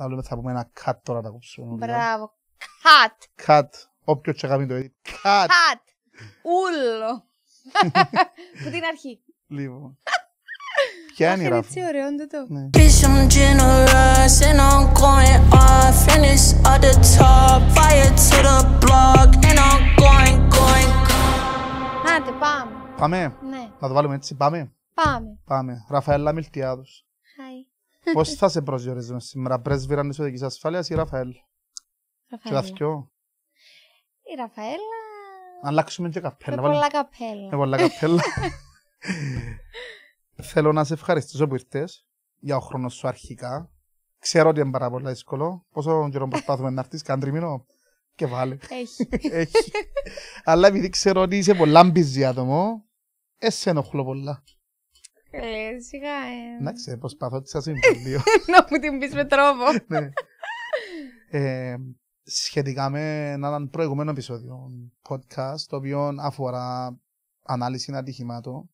Άλλο θα πούμε ένα cut τώρα να κόψουμε. Μπράβο. Cut. Cut. Όποιος και το edit. Cut. Cut. Ούλο. Που την αρχή. Λίγο. Λοιπόν. Ποια είναι η ράφη. Έτσι ωραίο είναι το. Άντε πάμε. Πάμε. Ναι. Να το βάλουμε έτσι. Πάμε. Πάμε. Πάμε. Ραφαέλα Μιλτιάδος. Πώς θα σε προσδιορίζουμε σήμερα, πρέσβυρα νησοδικής ασφάλειας ή Ραφαέλ. Και τα δυο. Η Ραφαέλ. Αλλάξουμε και καπέλα. Με πολλά καπέλα. Με πολλά καπέλα. Θέλω να σε ευχαριστήσω που ήρθες για ο χρόνος σου αρχικά. Ξέρω ότι είναι πάρα πολύ δύσκολο. Πόσο καιρό προσπάθουμε να έρθεις, κάντρι τριμήνο. Και βάλε. Έχει. Έχει. Αλλά επειδή ξέρω ότι είσαι πολλά άτομο, εσένα ενοχλώ πολλά. Ε, σιγά, ε. Εντάξει, ε, προσπαθώ να σα συμβουλίο. Να μου την πεις με τρόπο. Ναι. Ε, σχετικά με έναν προηγούμενο επεισόδιο podcast, το οποίο αφορά ανάλυση ατυχημάτων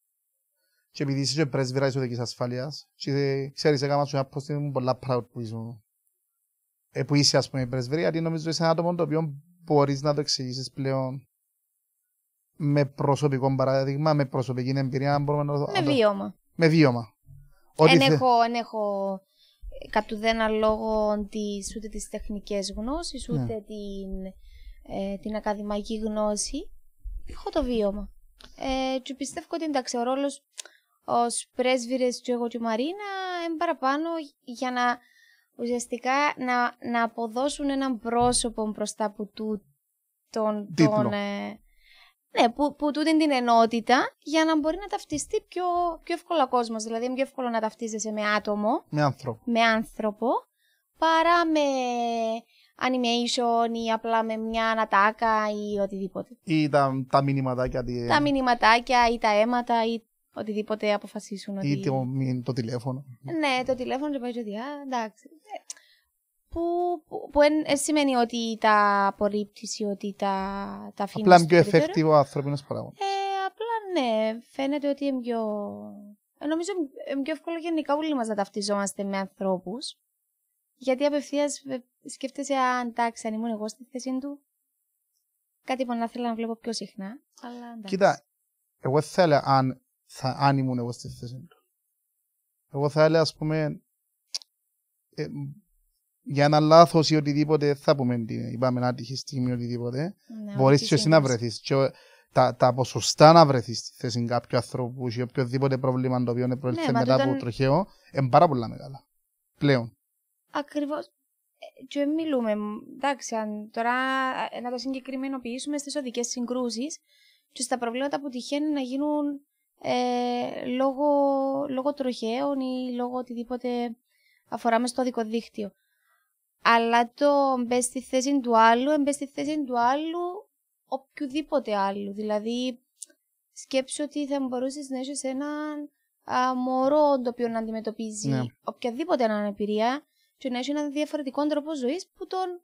και επειδή είσαι και πρέσβυρα ισοδικής ασφάλειας και ξέρεις έκανα σου μια μου πολλά πράγματα που είσαι, ε, που είσαι ας πούμε πρέσβυρα γιατί νομίζω είσαι ένα άτομο το οποίο μπορείς να το εξηγήσεις πλέον με προσωπικό παράδειγμα, με προσωπική εμπειρία αν μπορούμε να το... Με βίωμα με βίωμα. Δεν έχω, θε... έχω ε, κατ' ουδένα λόγο της, ούτε τις τεχνικές γνώσεις, ναι. ούτε την, ε, την ακαδημαϊκή γνώση. Έχω το βίωμα. Ε, και πιστεύω ότι εντάξει, ο ρόλος ως πρέσβή του εγώ και Μαρίνα είναι παραπάνω για να ουσιαστικά να, να αποδώσουν έναν πρόσωπο μπροστά από τούτον τον, τον, ε, ναι, που, που τούτη την ενότητα για να μπορεί να ταυτιστεί πιο, πιο εύκολα ο κόσμος. Δηλαδή, είναι πιο εύκολο να ταυτίζεσαι με άτομο. Με άνθρωπο. Με άνθρωπο παρά με animation ή απλά με μια ανατάκα ή οτιδήποτε. Ή τα, τα μηνυματάκια. Τα μηνυματάκια ή τα αίματα ή οτιδήποτε αποφασίσουν. Ή ότι... το, το τηλέφωνο. Ναι, το τηλέφωνο και πάει ότι, α, εντάξει. Ε, που, που εν, σημαίνει ότι τα απορρίπτεις ή ότι τα, τα αφήνεις. Απλά είναι πιο εφεκτικό ο ανθρώπινος παράγοντας. Ε, απλά ναι, φαίνεται ότι είναι πιο... Ε, νομίζω είναι πιο εύκολο γενικά όλοι μας να ταυτιζόμαστε με ανθρώπους. Γιατί απευθείας ε, σκέφτεσαι, αν εντάξει, αν ήμουν εγώ στη θέση του, κάτι που να θέλω να βλέπω πιο συχνά. Αλλά εντάξει. Κοίτα, εγώ θέλω αν, θα, αν ήμουν εγώ στη θέση του. Εγώ θα έλεγα, ας πούμε, ε, για ένα λάθος ή οτιδήποτε, θα πούμε την είπαμε τυχή στιγμή οτιδήποτε, ναι, μπορεί και εσύ να βρεθεί. Τα, τα ποσοστά να βρεθείς στη θέση κάποιου ανθρώπου ή οποιοδήποτε πρόβλημα το οποίο προήλθε ναι, μετά από τροχαίο, είναι πάρα πολλά μεγάλα. Πλέον. Ακριβώς. Ε, και μιλούμε, εντάξει, αν τώρα ε, να το συγκεκριμενοποιήσουμε στις οδικές συγκρούσεις και στα προβλήματα που τυχαίνουν να γίνουν ε, λόγω, λόγω τροχαίων ή λόγω οτιδήποτε αφορά μες στο οδικό δίκτυο αλλά το μπες στη θέση του άλλου, μπες στη θέση του άλλου οποιοδήποτε άλλου. Δηλαδή, σκέψου ότι θα μπορούσες να είσαι έναν μωρό το οποίο να αντιμετωπίζει ναι. οποιαδήποτε αναπηρία και να έχεις έναν διαφορετικό τρόπο ζωής που τον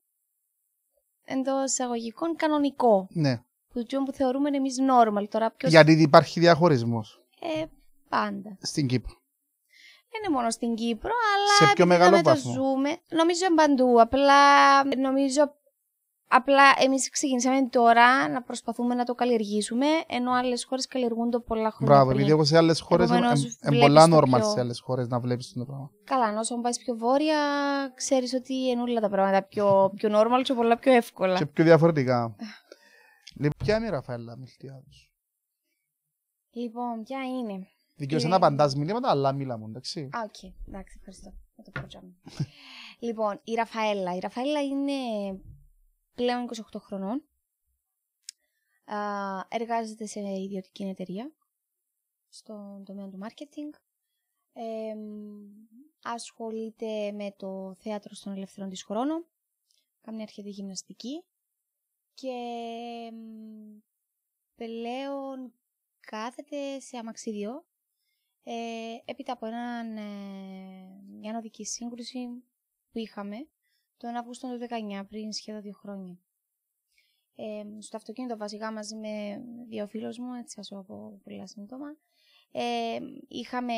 εντό κανονικό. Ναι. Που, που θεωρούμε εμείς normal τώρα. Ποιος... Γιατί υπάρχει διαχωρισμός. Ε, πάντα. Στην Κύπρο. Δεν είναι μόνο στην Κύπρο, αλλά. Σε πιο μεγάλο βαθμό. Το ζούμε. Νομίζω παντού. Απλά νομίζω Απλά εμείς ξεκινήσαμε τώρα να προσπαθούμε να το καλλιεργήσουμε, ενώ άλλες χώρες καλλιεργούν το πολλά χρόνια. Μπράβο, επειδή έχω σε άλλες χώρες είναι πολλά normal σε άλλες χώρες να βλέπεις το πράγμα. Καλά, όσο πάει πιο βόρεια, ξέρεις ότι είναι όλα τα πράγματα πιο, πιο normal και πολλά πιο εύκολα. Και πιο διαφορετικά. λοιπόν, ποια είναι η Ραφαέλα μιλτιάδος. Λοιπόν, ποια είναι. Δικαιούσε να ε, απαντάς μηνύματα, αλλά μίλα μου, εντάξει. Α, οκ. Εντάξει, ευχαριστώ. το λοιπόν, η Ραφαέλα. Η Ραφαέλα είναι πλέον 28 χρονών. εργάζεται σε ιδιωτική εταιρεία στον τομέα του marketing. ασχολείται με το θέατρο στον ελευθερών της χρόνο. Κάνει αρχιετή γυμναστική. Και πλέον κάθεται σε αμαξίδιο ε, έπειτα από έναν, ε, μια νοδική σύγκρουση που είχαμε τον Αύγουστο του 19, πριν σχεδόν δύο χρόνια. Ε, στο αυτοκίνητο βασικά μαζί με δύο φίλους μου, έτσι θα σου πω πολλά σύντομα, ε, είχαμε,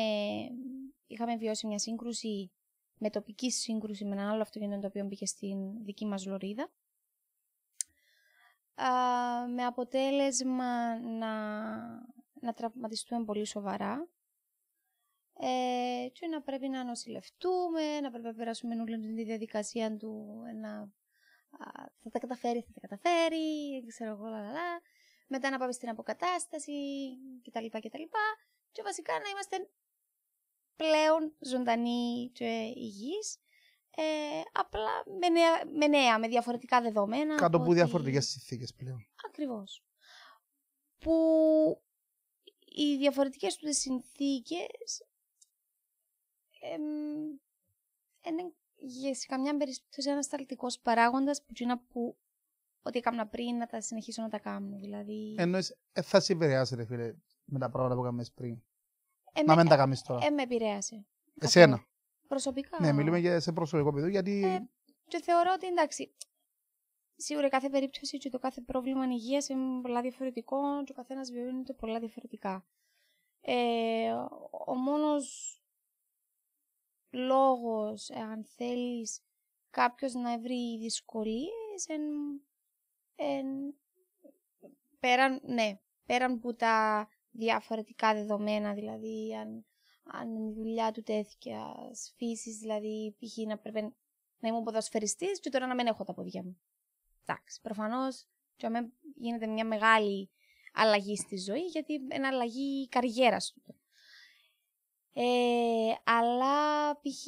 είχαμε βιώσει μια σύγκρουση με τοπική σύγκρουση με ένα άλλο αυτοκίνητο το οποίο μπήκε στην δική μας λωρίδα. με αποτέλεσμα να, να τραυματιστούμε πολύ σοβαρά ε, και να πρέπει να νοσηλευτούμε, να πρέπει να περάσουμε όλη τη διαδικασία του να θα τα καταφέρει, θα τα καταφέρει, ξέρω εγώ, Μετά να πάμε στην αποκατάσταση κτλ. κτλ. Και βασικά να είμαστε πλέον ζωντανοί και υγιείς, ε, απλά με νέα, με διαφορετικά δεδομένα. Κάτω από ότι... διαφορετικές συνθήκες πλέον. Ακριβώς. Που οι διαφορετικές τους συνθήκες είναι σε καμιά περίπτωση ένας σταλτικός παράγοντας που είναι που ό,τι έκανα πριν να τα συνεχίσω να τα κάνω. Δηλαδή... Εννοείς, ε, θα σε επηρεάσει, ρε φίλε, με τα πράγματα που έκανε πριν. Ε, να μην τα ε, κάνεις τώρα. Ε, με επηρέασε. Εσένα. Προσωπικά. Ναι, μιλούμε για σε προσωπικό επίπεδο, γιατί... Ε, και θεωρώ ότι εντάξει, σίγουρα κάθε περίπτωση και το κάθε πρόβλημα υγείας είναι πολλά διαφορετικό και ο καθένας βιώνει το πολλά διαφορετικά. Ε, ο μόνος λόγος, αν θέλεις, κάποιος να βρει δυσκολίες, εν, εν, πέραν, ναι, πέραν που τα διαφορετικά δεδομένα, δηλαδή αν, αν η δουλειά του τέθηκε, φύσης, δηλαδή π.χ. να πρέπει να είμαι ποδοσφαιριστής και τώρα να μην έχω τα πόδια μου. Εντάξει, προφανώς γίνεται μια μεγάλη αλλαγή στη ζωή, γιατί είναι αλλαγή καριέρα του. Ε, αλλά π.χ.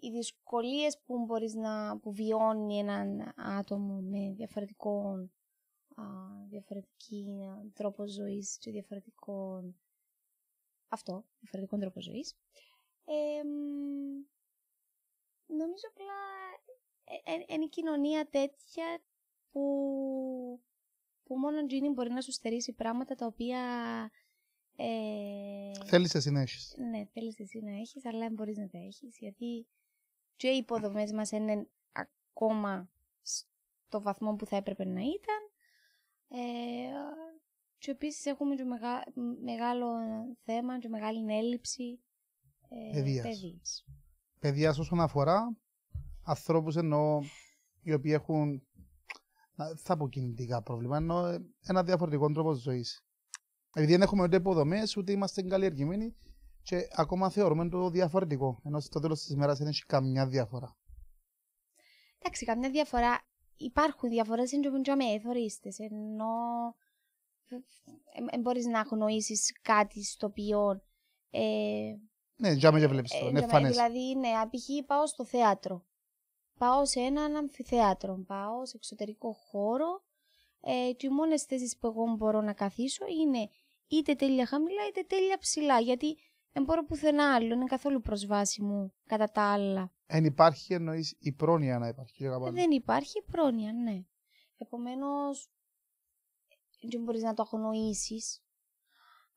οι δυσκολίες που μπορείς να που βιώνει έναν άτομο με διαφορετικό, τρόπο ζωής και διαφορετικό αυτό, διαφορετικό τρόπο ζωής, Ε, νομίζω απλά είναι κοινωνία τέτοια που, που μόνο Τζίνι μπορεί να σου στερήσει πράγματα τα οποία ε... Θέλεις εσύ να έχεις. Ναι, θέλεις εσύ να έχεις, αλλά δεν να τα έχεις, γιατί και οι υποδομές μας είναι ακόμα στο βαθμό που θα έπρεπε να ήταν. Ε, και επίσης έχουμε και μεγάλο θέμα και μεγάλη έλλειψη ε, παιδείας. όσον αφορά ανθρώπους εννοώ οι οποίοι έχουν θα πω κινητικά πρόβλημα, ενώ ένα διαφορετικό τρόπο ζωής. Επειδή δεν έχουμε ούτε υποδομές, ούτε είμαστε καλλιεργημένοι και ακόμα θεωρούμε το διαφορετικό. Ενώ στο τέλος της ημέρας δεν έχει καμιά διαφορά. Εντάξει, καμιά διαφορά. Υπάρχουν διαφορές, είναι και πιο μέθορίστε. Ενώ δεν μπορείς να αγνοήσεις κάτι στο οποίο. Ε, ναι, για μένα βλέπεις το. Ε, είναι Δηλαδή, ναι, πάω στο θέατρο. Πάω σε έναν αμφιθέατρο. Πάω σε εξωτερικό χώρο. Ε, και οι μόνες θέσεις που εγώ μπορώ να καθίσω είναι είτε τέλεια χαμηλά είτε τέλεια ψηλά, γιατί δεν μπορώ πουθενά άλλο, είναι καθόλου προσβάσιμο κατά τα άλλα. Εν υπάρχει εννοείς η πρόνοια να υπάρχει. Δεν υπάρχει η πρόνοια, ναι. Επομένως, δεν μπορείς να το αγνοήσεις.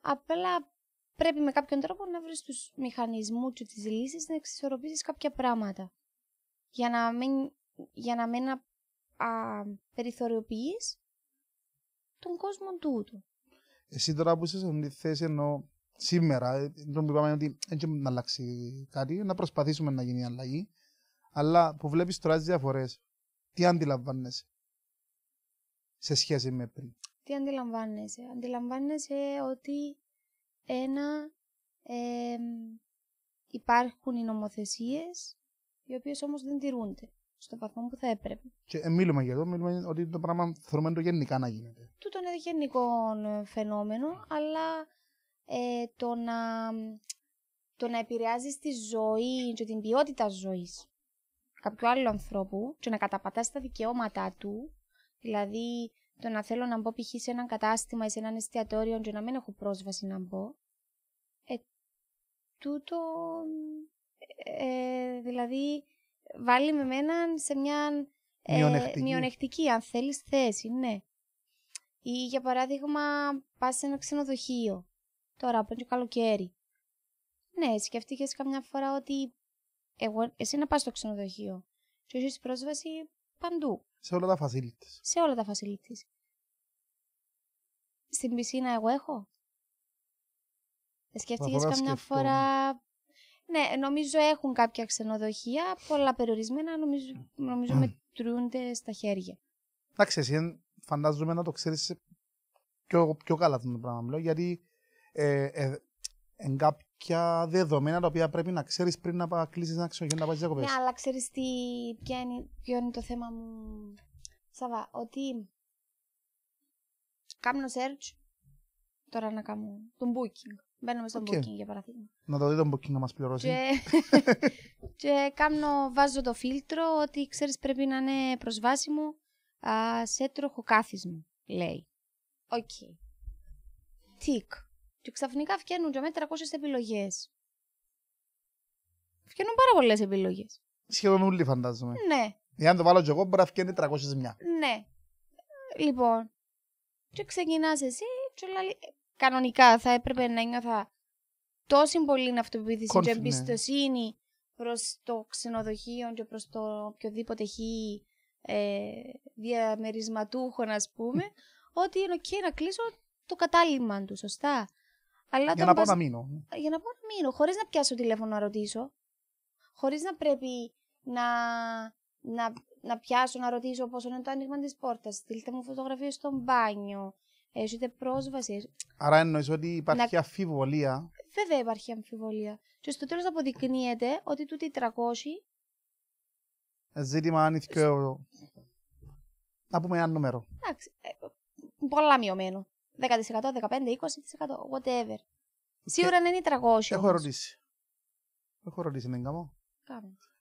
Απλά πρέπει με κάποιον τρόπο να βρεις τους μηχανισμούς και της λύσεις να εξισορροπήσεις κάποια πράγματα. Για να μην, για να περιθωριοποιείς τον κόσμο τούτου. Εσύ τώρα που είσαι σε αυτή τη θέση ενώ σήμερα, ε, τον που ότι δεν να αλλάξει κάτι, να προσπαθήσουμε να γίνει αλλαγή, αλλά που βλέπεις τώρα τις διαφορές, τι αντιλαμβάνεσαι σε σχέση με πριν. Τι αντιλαμβάνεσαι. Αντιλαμβάνεσαι ότι ένα υπάρχουν οι νομοθεσίες οι οποίες όμως δεν τηρούνται στο βαθμό που θα έπρεπε. Και ε, μιλούμε για εδώ, μιλούμε ότι το πράγμα θεωρούμε το γενικά να γίνεται. Τούτο είναι γενικό φαινόμενο, αλλά ε, το να, το να επηρεάζεις τη ζωή και την ποιότητα ζωής κάποιου άλλου ανθρώπου και να καταπατάς τα δικαιώματά του, δηλαδή το να θέλω να μπω π.χ. σε ένα κατάστημα ή σε έναν εστιατόριο και να μην έχω πρόσβαση να μπω, ε, τούτο, ε, ε, δηλαδή βάλει με μένα σε μια ε, μειονεκτική, αν θέλεις, θέση, ναι. Ή για παράδειγμα, πά σε ένα ξενοδοχείο. Τώρα, από το καλοκαίρι. Ναι, σκέφτηκες καμιά φορά ότι εγώ, εσύ να πά στο ξενοδοχείο. Του έχεις πρόσβαση παντού. Σε όλα τα facilities. Σε όλα τα facilities. Στην πισίνα εγώ έχω. Ε, σκέφτηκες καμιά φορά ναι, νομίζω έχουν κάποια ξενοδοχεία, πολλά περιορισμένα νομίζω, νομίζω mm. μετρούνται στα χέρια. Εντάξει, εσύ φαντάζομαι να το ξέρεις πιο, πιο καλά αυτό το πράγμα, μιλώ, γιατί ε, ε, εν κάποια δεδομένα τα οποία πρέπει να ξέρεις πριν να κλείσει ένα ξενοδοχείο να πάει διακοπές. Ναι, αλλά ξέρεις τι, ποιο είναι, το θέμα μου, Σαβά, ότι κάνω search, τώρα να κάνω, τον booking Μπαίνουμε στο okay. booking για παράδειγμα. Να το δει το booking να μας πληρώσει. Και, και κάνω, βάζω το φίλτρο ότι ξέρεις πρέπει να είναι προσβάσιμο α, σε τροχοκάθισμα, λέει. Οκ. Okay. Τικ. Και ξαφνικά φτιάχνουν για με 300 επιλογέ. Βγαίνουν πάρα πολλές επιλογές. Σχεδόν όλοι φαντάζομαι. Ναι. Για να το βάλω κι εγώ, μπορεί να φτιάχνει 300 μια. Ναι. Λοιπόν. Και ξεκινάς εσύ, και κανονικά θα έπρεπε να ένιωθα τόση πολύ αυτοπεποίθηση και ναι. εμπιστοσύνη προς το ξενοδοχείο και προς το οποιοδήποτε χι ε, διαμερισματούχο, να πούμε, ότι είναι okay να κλείσω το κατάλημμα τους, σωστά. Αλλά για να πω να μείνω. Για να πάω να μείνω, χωρίς να πιάσω τηλέφωνο να ρωτήσω. Χωρίς να πρέπει να, να, να πιάσω να ρωτήσω πόσο είναι το άνοιγμα της πόρτας. Στείλτε μου φωτογραφίες στο μπάνιο έχετε πρόσβαση. Άρα εννοείς ότι υπάρχει να... αμφιβολία. Βέβαια υπάρχει αμφιβολία. Και στο τέλος αποδεικνύεται ότι τούτοι 300... Ε, ζήτημα αν Να πούμε ένα νούμερο. Εντάξει, ε, πολλά μειωμένο. 10%, 15%, 20%, whatever. Σίγουρα ε, είναι 300. Έχω ερωτήσει. Έχω ερωτήσει, δεν καμό.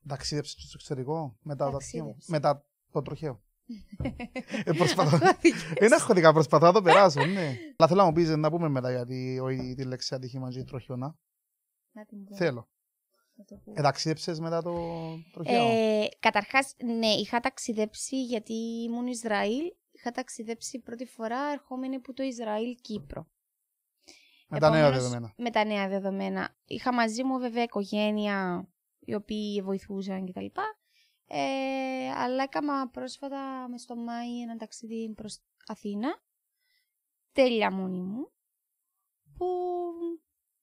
Ταξίδεψες στο εξωτερικό μετά, το, μετά το τροχαίο. Ε, Είναι δικά, προσπαθώ να το περάσω, ναι. Αλλά θέλω να μου πεις, να πούμε μετά γιατί τη λέξη ατύχημα και τροχιώνα. Θέλω. Ε, ταξίδεψες μετά το τροχιό Ε, καταρχάς, ναι, είχα ταξιδέψει γιατί ήμουν Ισραήλ. Είχα ταξιδέψει πρώτη φορά ερχόμενη από το Ισραήλ Κύπρο. Με τα νέα δεδομένα. Με τα νέα δεδομένα. Είχα μαζί μου βέβαια οικογένεια οι οποίοι βοηθούσαν κτλ. Και, ε, αλλά έκανα πρόσφατα με στο Μάη ένα ταξίδι προς Αθήνα. Τέλεια μόνη μου. Που...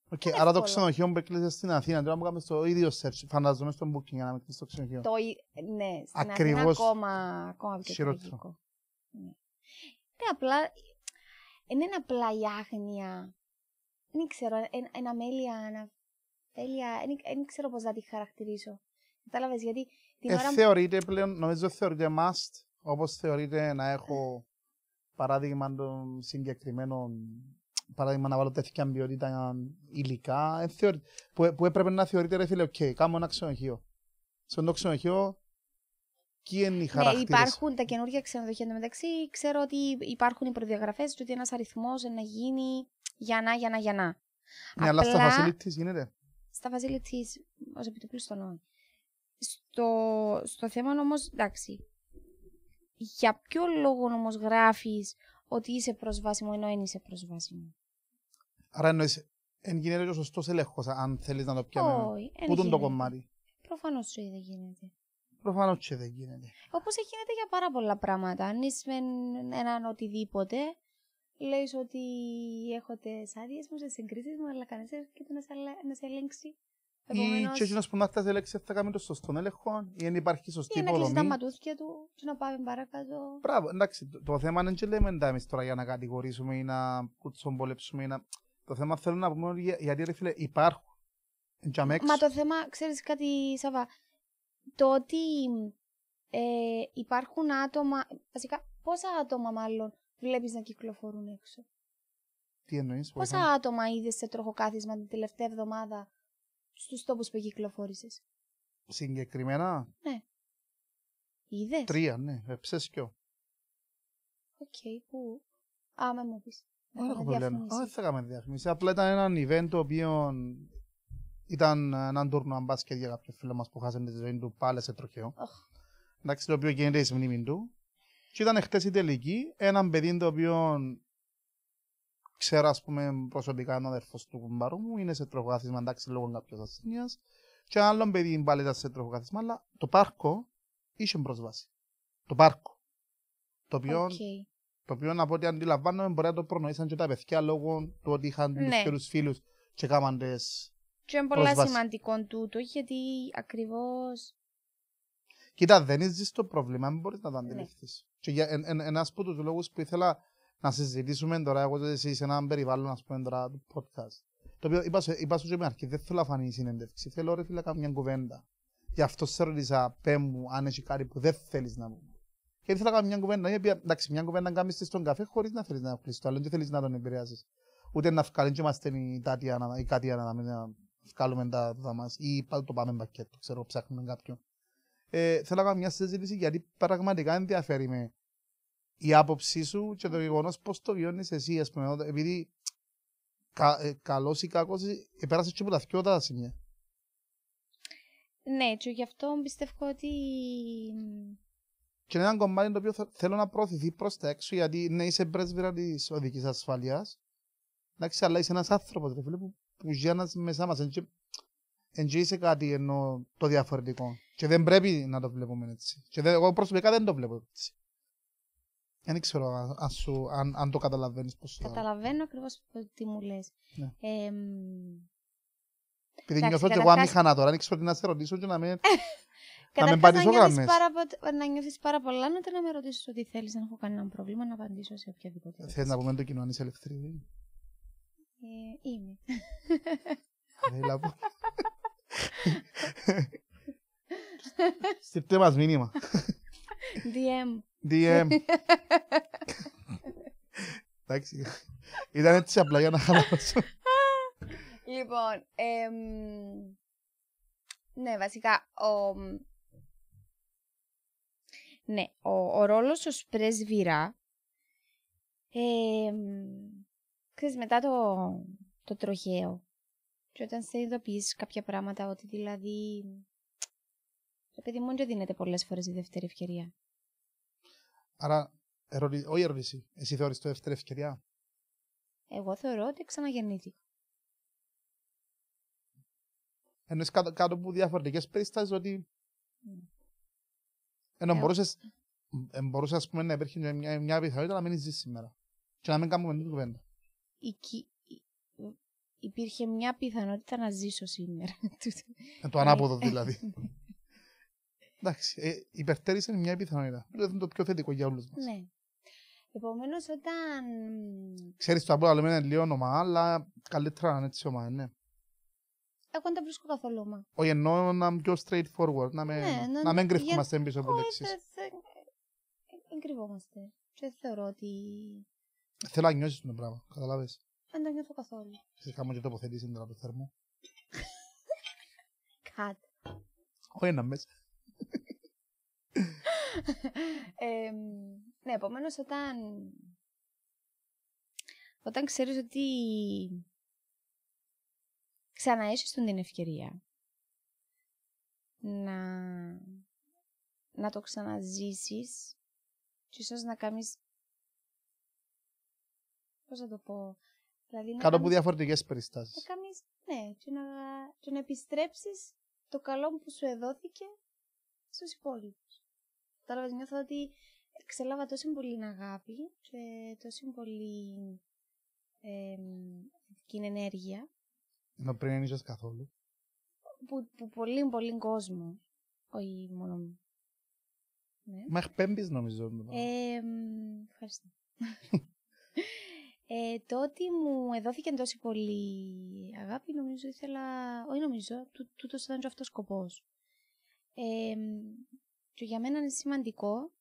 Οκ, okay, άρα το ξενοδοχείο που έκλεισες στην Αθήνα, τώρα μου στο ίδιο search, φανταζόμαι στο booking για να με κλείσει το ξενοδοχείο. Το, ναι, στην Αθήνα ακόμα, ακόμα πιο χειρότερο. Ναι. απλά, είναι ένα απλά η άγνοια, δεν ξέρω, ένα μέλια, ένα τέλεια, δεν ξέρω πώς να τη χαρακτηρίσω. Κατάλαβες, γιατί ε, ώρα... Θεωρείται πλέον, νομίζω θεωρείται must, όπως θεωρείται να έχω ναι. παράδειγμα των συγκεκριμένων παράδειγμα να βάλω τέτοια ποιότητα υλικά, ε, θεωρεί, που, ε, που, έπρεπε να θεωρείται ρε φίλε, οκ, okay, κάνω ένα ξενοχείο. Σε ένα το ποιοι είναι οι ναι, χαρακτήρες. Ναι, υπάρχουν τα καινούργια ξενοδοχεία μεταξύ, ξέρω ότι υπάρχουν οι προδιαγραφές ότι ένας αριθμός να γίνει για να, για να, για να. Ναι, Απλά... αλλά στα facilities γίνεται. Στα facilities, ως επιτοπλίστων στο, στο θέμα όμως, εντάξει, για ποιο λόγο όμως γράφεις ότι είσαι προσβάσιμο ενώ δεν είσαι προσβάσιμο. Άρα εννοείς εν γίνεται ο σωστός έλεγχος, αν θέλεις να το πιάμε. Όχι, Πού τον το κομμάτι. Προφανώς και δεν γίνεται. Προφανώς και δεν γίνεται. Όπως γίνεται για πάρα πολλά πράγματα. Αν είσαι με έναν οτιδήποτε, λες ότι έχω τι άδειες μου, τι συγκρίσει μου, αλλά κανεί έρχεται να σε ελέγξει. Επομένως... Ή και εκείνος που να τις λέξη θα κάνει το σωστό έλεγχο ή αν υπάρχει σωστή υποδομή. Ή να κλείσει τα ματούθια του και να πάμε παρακάτω. Μπράβο, εντάξει, το, το θέμα είναι και λέμε εντάμεις τώρα για να κατηγορήσουμε ή να κουτσομπολέψουμε. να... Το θέμα θέλω να πούμε για, γιατί ρε φίλε υπάρχουν. Μα το θέμα, ξέρεις κάτι Σαββά, το ότι ε, υπάρχουν άτομα, βασικά πόσα άτομα μάλλον βλέπεις να κυκλοφορούν έξω. Τι εννοείς, Πόσα άτομα είδες σε τροχοκάθισμα την τελευταία εβδομάδα στους τόπους που κυκλοφόρησες. Συγκεκριμένα. Ναι. Είδες. Τρία, ναι. Ε, Ψέσκιο. Οκ, πού. Ε, Α, με μου πεις. Δεν έχω πρόβλημα. Δεν θα κάνουμε διαφημίσει. Απλά ήταν ένα event το οποίο ήταν έναν τουρνουά μπάσκετ για κάποιο φίλο μας που χάσανε τη ζωή του πάλι σε τροχαίο. Εντάξει, το οποίο γίνεται η μνήμη του. Και ήταν χτες η τελική, έναν παιδί το οποίο Ξέρω, ας πούμε, προσωπικά ένα αδερφός του κουμπάρου μου είναι σε τροχοκάθισμα, εντάξει, λόγω κάποιας ασθενείας. Και ένα άλλο παιδί πάλι ήταν σε τροχοκάθισμα, αλλά το πάρκο είχε πρόσβαση. Το πάρκο. Το οποίο, okay. το οποίο από ό,τι αντιλαμβάνομαι, μπορεί να το προνοήσαν και τα παιδιά λόγω του ότι είχαν ναι. τους καιρούς φίλους και κάμαν τις Και είναι πολύ σημαντικό τούτο, γιατί ακριβώς... Κοίτα, δεν είσαι το πρόβλημα, μην μπορείς να το ναι. αντιληφθείς. Ναι. Και για, εν, εν, ένας από τους λόγους που ήθελα να συζητήσουμε τώρα εγώ και εσύ σε έναν περιβάλλον ας πούμε τώρα του podcast. Το οποίο είπα, είπα σου και με αρχή, δεν θέλω να φανεί η συνέντευξη, θέλω ρε φίλε καμιά κουβέντα. Γι' αυτό σε ρώτησα, πέ μου, αν έχει κάτι που δεν θέλεις να μου. Και ήθελα να κάνω μια κουβέντα, η εντάξει, μια κουβέντα να κάνεις στον καφέ χωρίς να θέλεις να ενοχλήσεις το άλλο, δεν θέλεις να τον επηρεάσεις. Ούτε να βγάλεις και μας η κάτι να βγάλουμε τα δουδά μας ή το πάμε μπακέτο, ξέρω, ψάχνουμε κάποιον. Ε, θέλω να κάνω μια συζήτηση γιατί πραγματικά ενδιαφέρει με η άποψή σου και το γεγονός πώς το βιώνεις εσύ, ας πούμε, επειδή κα, ε, καλός ή κακός, ε, πέρασε και από τα πιο τα σημεία. Ναι, και γι' αυτό πιστεύω ότι. Και είναι ένα κομμάτι το οποίο θέλω να προωθηθεί προς τα έξω, γιατί ναι, είσαι πρέσβυρα της οδικής ασφαλεία. Εντάξει, αλλά είσαι ένας άνθρωπος που, που ζει ένα μέσα μας. Εν είσαι κάτι ενώ το διαφορετικό. Και δεν πρέπει να το βλέπουμε έτσι. Και δεν, εγώ προσωπικά δεν το βλέπω έτσι. Δεν ξέρω αν, σου, αν, αν το καταλαβαίνεις πώς. Καταλαβαίνω ακριβώς τι μου λες. Ναι. Ε, Επειδή νιώθω και εγώ αμήχανα τώρα, δεν ξέρω τι να σε ρωτήσω και να με... να με απαντήσω γραμμές. να νιώθεις πάρα πολλά, να να με ρωτήσεις ότι θέλεις αν έχω κανένα πρόβλημα, να απαντήσω σε οποιαδήποτε. Θες να πούμε το κοινό αν είσαι ελευθερή. Ε, είμαι. Στην μας μήνυμα. DM. DM. Εντάξει. Ήταν έτσι απλά για να χαλάσω. Λοιπόν, ναι, βασικά, ο, ναι, ο, ο ρόλος ως πρέσβυρα, ξέρεις, μετά το, το τροχαίο, και όταν σε ειδοποιείς κάποια πράγματα, ότι δηλαδή επειδή μου δεν δίνεται πολλές φορές η δεύτερη ευκαιρία. Άρα, ερωτη... όχι ερώτηση. Εσύ θεωρείς το δεύτερη ευκαιρία. Εγώ θεωρώ ότι ξαναγεννήθηκα. Ενώ κάτω, κάτω από διαφορετικές περιστάσεις ότι mm. ενώ μπορούσε. μπορούσες ας πούμε να υπήρχε μια, μια, πιθανότητα να μην ζεις σήμερα και να μην κάνουμε την κουβέντα. Η, υπήρχε μια πιθανότητα να ζήσω σήμερα. Ε, το ανάποδο ε, δηλαδή. Ε, Εντάξει, ε, υπερτέρησε μια επιθανότητα. Είναι το πιο θετικό για όλους μας. Ναι. Επομένως, όταν. Ξέρεις το απόλυτο, με είναι λίγο όνομα, αλλά καλύτερα να είναι έτσι όνομα, ναι. Εγώ δεν τα βρίσκω καθόλου όνομα. Όχι, εννοώ να είμαι πιο straightforward, να με, ναι, να... Να με εγκρυφόμαστε για... πίσω από λέξει. Εγκρυφόμαστε. Και θεωρώ ότι. Θέλω να νιώσεις το πράγμα, καταλάβει. Δεν το νιώθω καθόλου. Φυσικά μου και τοποθετήσει την τραπεζά μου. Κατ. Όχι, ένα μέσα ναι, επομένως όταν... Όταν ξέρεις ότι ξαναέσαι τον την ευκαιρία να, να το ξαναζήσεις και ίσως να κάνεις πώς θα το πω δηλαδή να Κάτω από διαφορετικές περιστάσεις να κάνεις, ναι, να, και να επιστρέψεις το καλό που σου εδόθηκε στους υπόλοιπους Κατάλαβα, νιώθω ότι ξελάβα τόσο πολύ αγάπη και τόσο πολύ ε, την ενέργεια. να πριν δεν καθόλου. Που, που πολύ, πολύ κόσμο. Όχι μόνο μου. Ναι. νομίζω. Ε, ευχαριστώ. ε, το ότι μου εδόθηκε τόσο πολύ αγάπη νομίζω ήθελα... Όχι νομίζω, τούτος ήταν και αυτός σκοπός. Ε, και για μένα είναι σημαντικό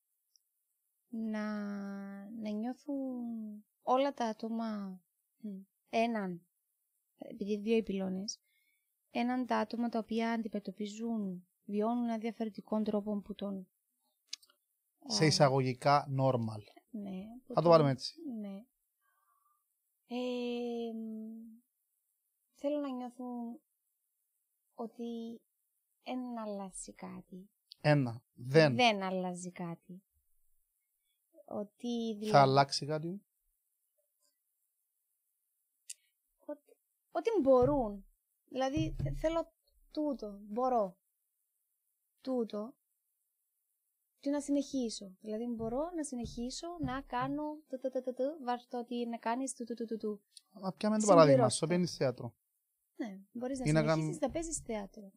να, να νιώθουν όλα τα άτομα έναν, επειδή δύο οι έναν τα άτομα τα οποία αντιμετωπίζουν, βιώνουν ένα διαφορετικό τρόπο που τον... Σε ε, εισαγωγικά normal. Ναι. Θα το βάλουμε έτσι. Ναι. Ε, θέλω να νιώθουν ότι ένα αλλάζει κάτι. Ένα. Δεν. Δεν αλλάζει κάτι. Ότι Θα δηλαδή- αλλάξει κάτι. Ότι, ότι μπορούν. Δηλαδή θέλω τούτο. Μπορώ. Τούτο. Και να συνεχίσω. Δηλαδή μπορώ να συνεχίσω να κάνω το το το το το ότι να κάνεις το το το το το παράδειγμα. σου. παίρνεις θέατρο. Ναι. Μπορείς να συνεχίσεις να παίζεις θέατρο.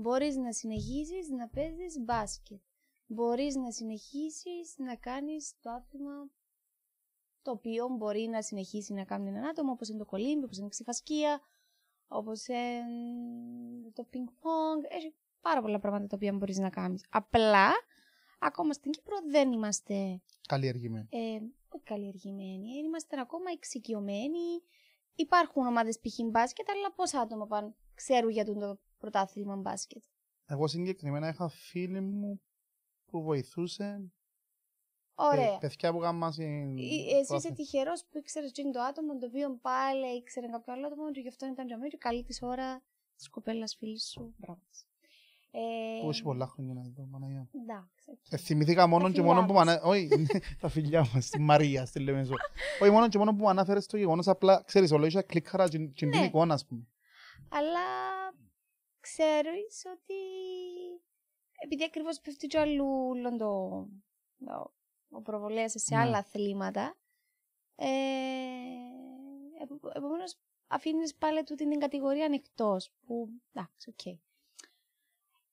Μπορείς να συνεχίσεις να παίζεις μπάσκετ. Μπορείς να συνεχίσεις να κάνεις το άθλημα το οποίο μπορεί να συνεχίσει να κάνει έναν άτομο, όπως είναι το κολύμπι, όπως είναι η ξεφασκία, όπως είναι το πινκ πονγκ. Έχει πάρα πολλά πράγματα τα οποία μπορείς να κάνεις. Απλά, ακόμα στην Κύπρο δεν είμαστε... Καλλιεργημένοι. Ε, όχι καλλιεργημένοι, είμαστε ακόμα εξοικειωμένοι. Υπάρχουν ομάδες π.χ. μπάσκετ, αλλά πόσα άτομα πάνε, ξέρουν για το πρωτάθλημα μπάσκετ. Εγώ συγκεκριμένα είχα φίλη μου που βοηθούσε. Ωραία. Ε, παιδιά που γάμμα ε, ε, Εσύ είσαι τυχερός που ήξερες το άτομο, το οποίο πάλι ήξερε κάποιο άλλο άτομο, και γι' αυτό ήταν τζαμί του. Καλή της ώρα της κοπέλας φίλης σου. Μπράβο. Ε... Πόση πολλά χρόνια να δω, Μαναγιά. Εντάξει. θυμηθήκα μόνο και μόνο που μου Όχι, τα φιλιά μας, τη Μαρία, λέμε Λεμεζό. Όχι, μόνο και μόνο που μου ανέφερε το γεγονός. Απλά ξέρεις, ολόγια κλικ χαρά, την ναι. εικόνα, ας πούμε. Αλλά ξέρει ότι. Επειδή ακριβώς πέφτει και αλλού το, το, ο προβολέας σε ναι. άλλα αθλήματα. Ε, Επομένως, αφήνεις πάλι τούτη την κατηγορία ανοιχτός. Που εντάξει, οκ.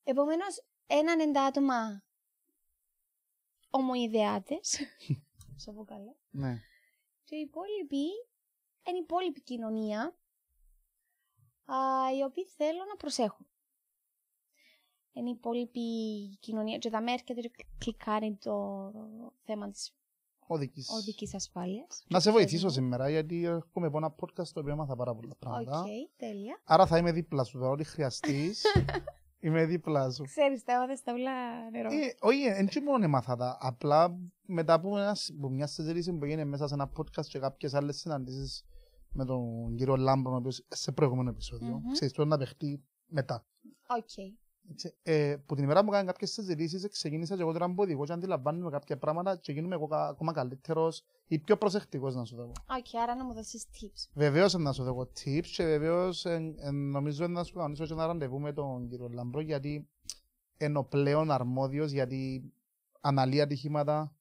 Επομένω, έναν εντάτομα ομοειδεάτε. Σα πω καλά. Ναι. Και η υπόλοιπη, είναι υπόλοιπη κοινωνία α, οι οποίοι θέλουν να προσέχουν. Είναι η υπόλοιπη κοινωνία και τα μέρη και κλικάρει το θέμα της οδικής, οδικής ασφάλειας. Να σε βοηθήσω σήμερα γιατί έχουμε από ένα podcast το οποίο έμαθα πάρα πολλά πράγματα. Οκ, okay, τέλεια. Άρα θα είμαι δίπλα σου, τώρα ό,τι χρειαστείς. Είμαι δίπλα σου. Ξέρεις, τα όδες τα ουλά νερό. Ε, όχι, δεν και μόνο έμαθα τα. Απλά μετά από, μια συζήτηση που έγινε μέσα σε ένα podcast και κάποιες άλλες συναντήσεις με τον κύριο Λάμπρο, ο οποίος σε προηγούμενο επεισόδιο, mm-hmm. ξέρεις, τώρα να παιχτεί μετά. Okay. Έτσι, ε, που την ημέρα μου κάνουν κάποιες συζητήσεις, ξεκίνησα και εγώ τώρα μποδικό και αντιλαμβάνομαι κάποια πράγματα και γίνομαι εγώ ακόμα καλύτερος ή πιο προσεκτικός να σου δω. Οκ, Okay, άρα να μου δώσεις tips. Βεβαίως να σου δω tips και βεβαίως ε, ε, νομίζω να σου κανονίσω και ένα ραντεβού με τον κύριο Λαμπρό γιατί ενώ πλέον αρμόδιος γιατί αναλύει ατυχήματα,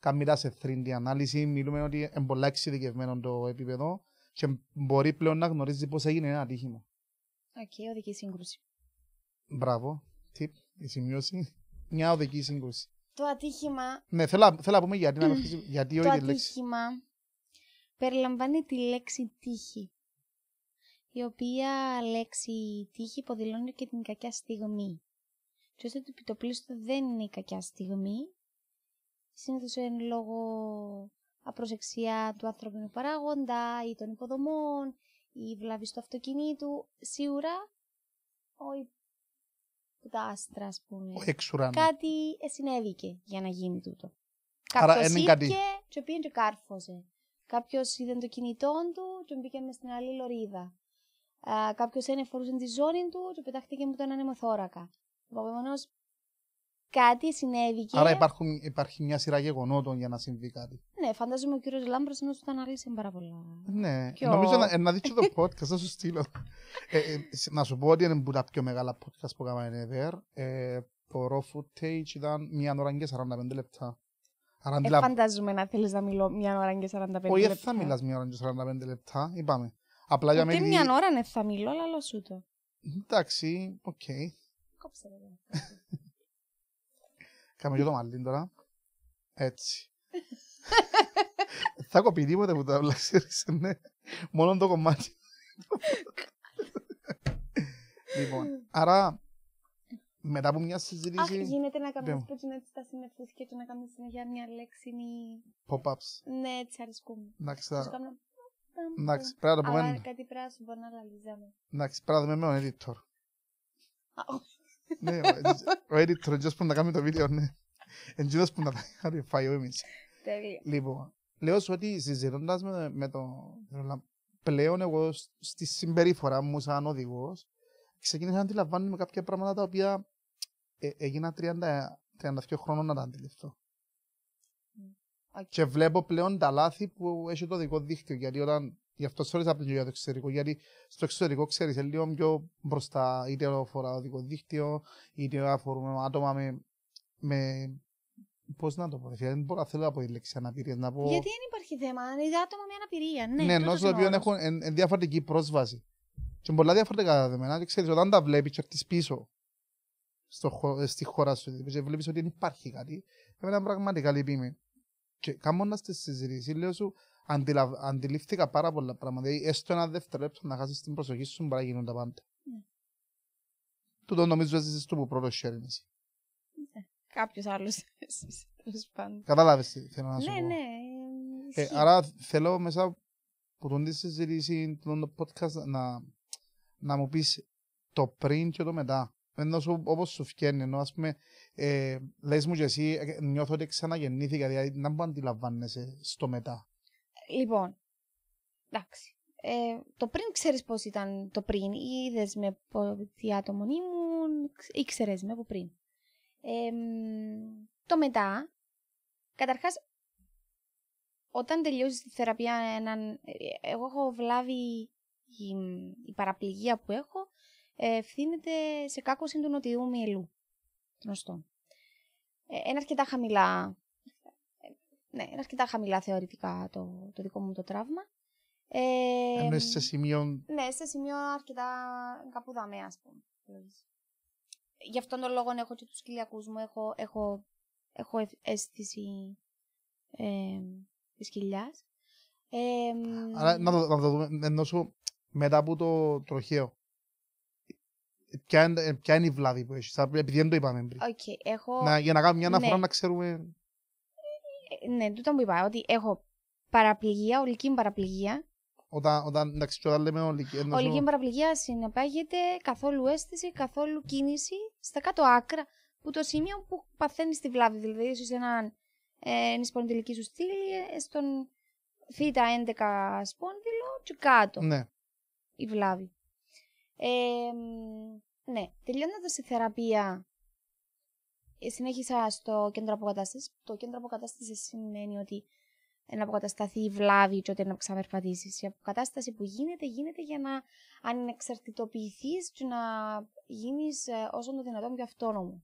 κάνει σε 3D ανάλυση, μιλούμε ότι είναι πολλά εξειδικευμένο το επίπεδο και μπορεί πλέον να γνωρίζει πώς έγινε ένα ατύχημα. Οκ, okay, οδική σύγκρουση. Μπράβο. Τι, η σημείωση. Μια οδική σύγκρουση. Το ατύχημα. Ναι, θέλω, να πούμε γιατί να γιατί όχι λέξη. Το ατύχημα περιλαμβάνει τη λέξη τύχη. Η οποία λέξη τύχη υποδηλώνει και την κακιά στιγμή. Και όσο το επιτοπλίστο δεν είναι η κακιά στιγμή. Συνήθως είναι λόγω απροσεξία του ανθρώπινου παράγοντα ή των υποδομών ή βλάβη του αυτοκινήτου, σίγουρα ο τα άστρα, Κάτι ε, συνέβηκε για να γίνει τούτο. Κάποιος ήρθε κάτι... και πήγε και κάρφωσε. Κάποιος είδε το κινητό του και μπήκε μες στην άλλη λωρίδα. Κάποιο ένα φορούσε τη ζώνη του και πετάχτηκε με τον ανεμοθόρακα. Επομένως, κάτι συνέβη. Άρα υπάρχουν, υπάρχει μια σειρά γεγονότων για να συμβεί κάτι. Ναι, φαντάζομαι ο κύριος Λάμπρο να σου τα αναλύσει πάρα πολλά. Ναι, πιο... νομίζω να, ε, να δείξω το podcast, θα σου στείλω. ε, ε, να σου πω ότι είναι που τα πιο μεγάλα podcast που έκανα ever. Ε, το raw footage ήταν μια ώρα και 45 λεπτά. Ε, φαντάζομαι να θέλεις να μιλώ μια ώρα και 45 λεπτά. Όχι, θα μιλάς μια ώρα και 45 λεπτά, είπαμε. Απλά για μένα. μια ώρα ναι, θα μιλώ, αλλά σου το. Εντάξει, οκ. Okay. Κόψε Κάμε και το μαλλί τώρα. Έτσι. Θα κοπεί τίποτα που τα βλασίρισε, ναι. Μόνο το κομμάτι. λοιπόν, άρα μετά από μια συζήτηση. Αχ, γίνεται να κάνουμε που να έτσι τα συνεχίσει και το να κάνουμε συνέχεια μια λέξη. Pop-ups. Ναι, έτσι αρισκούμε. Να ξέρω. Εντάξει, πρέπει να το Να Αλλά κάτι πρέπει να να λαλίζαμε. να με τον editor. Ναι, ο editor είναι που να το βίντεο, ναι. που να Τέλεια. Λοιπόν, λέω σου ότι συζητώντας με, με το, πλέον εγώ στη συμπεριφορά μου σαν οδηγός, ξεκίνησα να αντιλαμβάνομαι κάποια πράγματα τα οποία ε, έγινα 30, 32 χρόνια να τα αντιληφθώ. Okay. Και βλέπω πλέον τα λάθη που έχει το δικό δίκτυο. Γιατί όταν. Γι' αυτό έρθει από το εξωτερικό. Γιατί στο εξωτερικό ξέρεις, είναι λίγο πιο μπροστά. Είτε αφορά το δικό δίκτυο, είτε αφορούμε άτομα με, με Πώς να το πω, δηλαδή, δεν μπορώ, θέλω να πω τη λέξη αναπηρία. Να πω... Γιατί δεν υπάρχει θέμα, είναι άτομα με αναπηρία. Ναι, ναι ενώ στο οποίο έχουν εν, εν διαφορετική πρόσβαση. Και πολλά διαφορετικά δεδομένα. Και ξέρεις, όταν τα βλέπεις, και έρθεις πίσω στο, στη χώρα σου, δηλαδή, και βλέπεις ότι δεν υπάρχει κάτι, εμένα πραγματικά λυπήμαι. Και κάνοντα τη συζήτηση, λέω σου, αντιλα... αντιλήφθηκα πάρα πολλά πράγματα. Δηλαδή, έστω ένα δεύτερο λεπτό να χάσεις την προσοχή σου, μπορεί να γίνουν τα πάντα. Mm. Τούτο νομίζω ότι ζητήσω που πρώτος χέρι κάποιος άλλος. Κατάλαβες τι θέλω να σου ναι, πω. Ναι, ναι. άρα θέλω μέσα που τον της συζήτηση του podcast να, να μου πεις το πριν και το μετά. Ενώ σου, όπως σου ενώ ας πούμε, ε, λες μου και εσύ, ε, νιώθω ότι ξαναγεννήθηκα, δηλαδή να μου αντιλαμβάνεσαι στο μετά. Λοιπόν, εντάξει. το πριν ξέρεις πώς ήταν το πριν, είδες με τι άτομο ήμουν, ήξερες με από πριν το μετά, καταρχάς, όταν τελειώσει τη θεραπεία, έναν, ε, εγώ έχω βλάβει η, παραπληγία που έχω, ε, ευθύνεται σε κάκωση του νοτιού μυελού. Γνωστό. Ε, είναι αρκετά χαμηλά, ε, ναι, είναι αρκετά χαμηλά θεωρητικά το, το δικό μου το τραύμα. Ε, Αν σε σημείο... Ναι, σε σημείο αρκετά κάπου ας πούμε γι' αυτόν τον λόγο έχω και τους κοιλιακούς μου, έχω, έχω, έχω αίσθηση ε, της κοιλιάς. Ε, Άρα, να το, να δούμε, ενώ σου, μετά από το τροχαίο, ποια, ποια είναι η βλάβη που έχεις, επειδή δεν το είπαμε πριν. Okay, έχω... για να κάνουμε μια αναφορά ναι. να ξέρουμε... Ε, ε, ε, ναι, Τούτα που είπα, ότι έχω παραπληγία, ολική μου παραπληγία, όταν, όταν, εντάξει, όταν λέμε ολική. Ενός... Ολική παραπληγία συνεπάγεται καθόλου αίσθηση, καθόλου κίνηση στα κάτω άκρα. Που το σημείο που παθαίνεις τη βλάβη, δηλαδή, ίσω έναν ε, σπονδυλική σου στήλη, ε, στον θήτα 11 σπόνδυλο και κάτω. Ναι. Η βλάβη. Ε, ναι, τελειώνοντας τη θεραπεία, ε, συνέχισα στο κέντρο αποκατάστασης. Το κέντρο αποκατάστασης σημαίνει ότι να αποκατασταθεί η βλάβη και ό,τι να ξαναπερπατήσεις. Η αποκατάσταση που γίνεται, γίνεται για να ανεξαρτητοποιηθείς και να γίνεις ε, όσο το δυνατόν πιο αυτόνομο.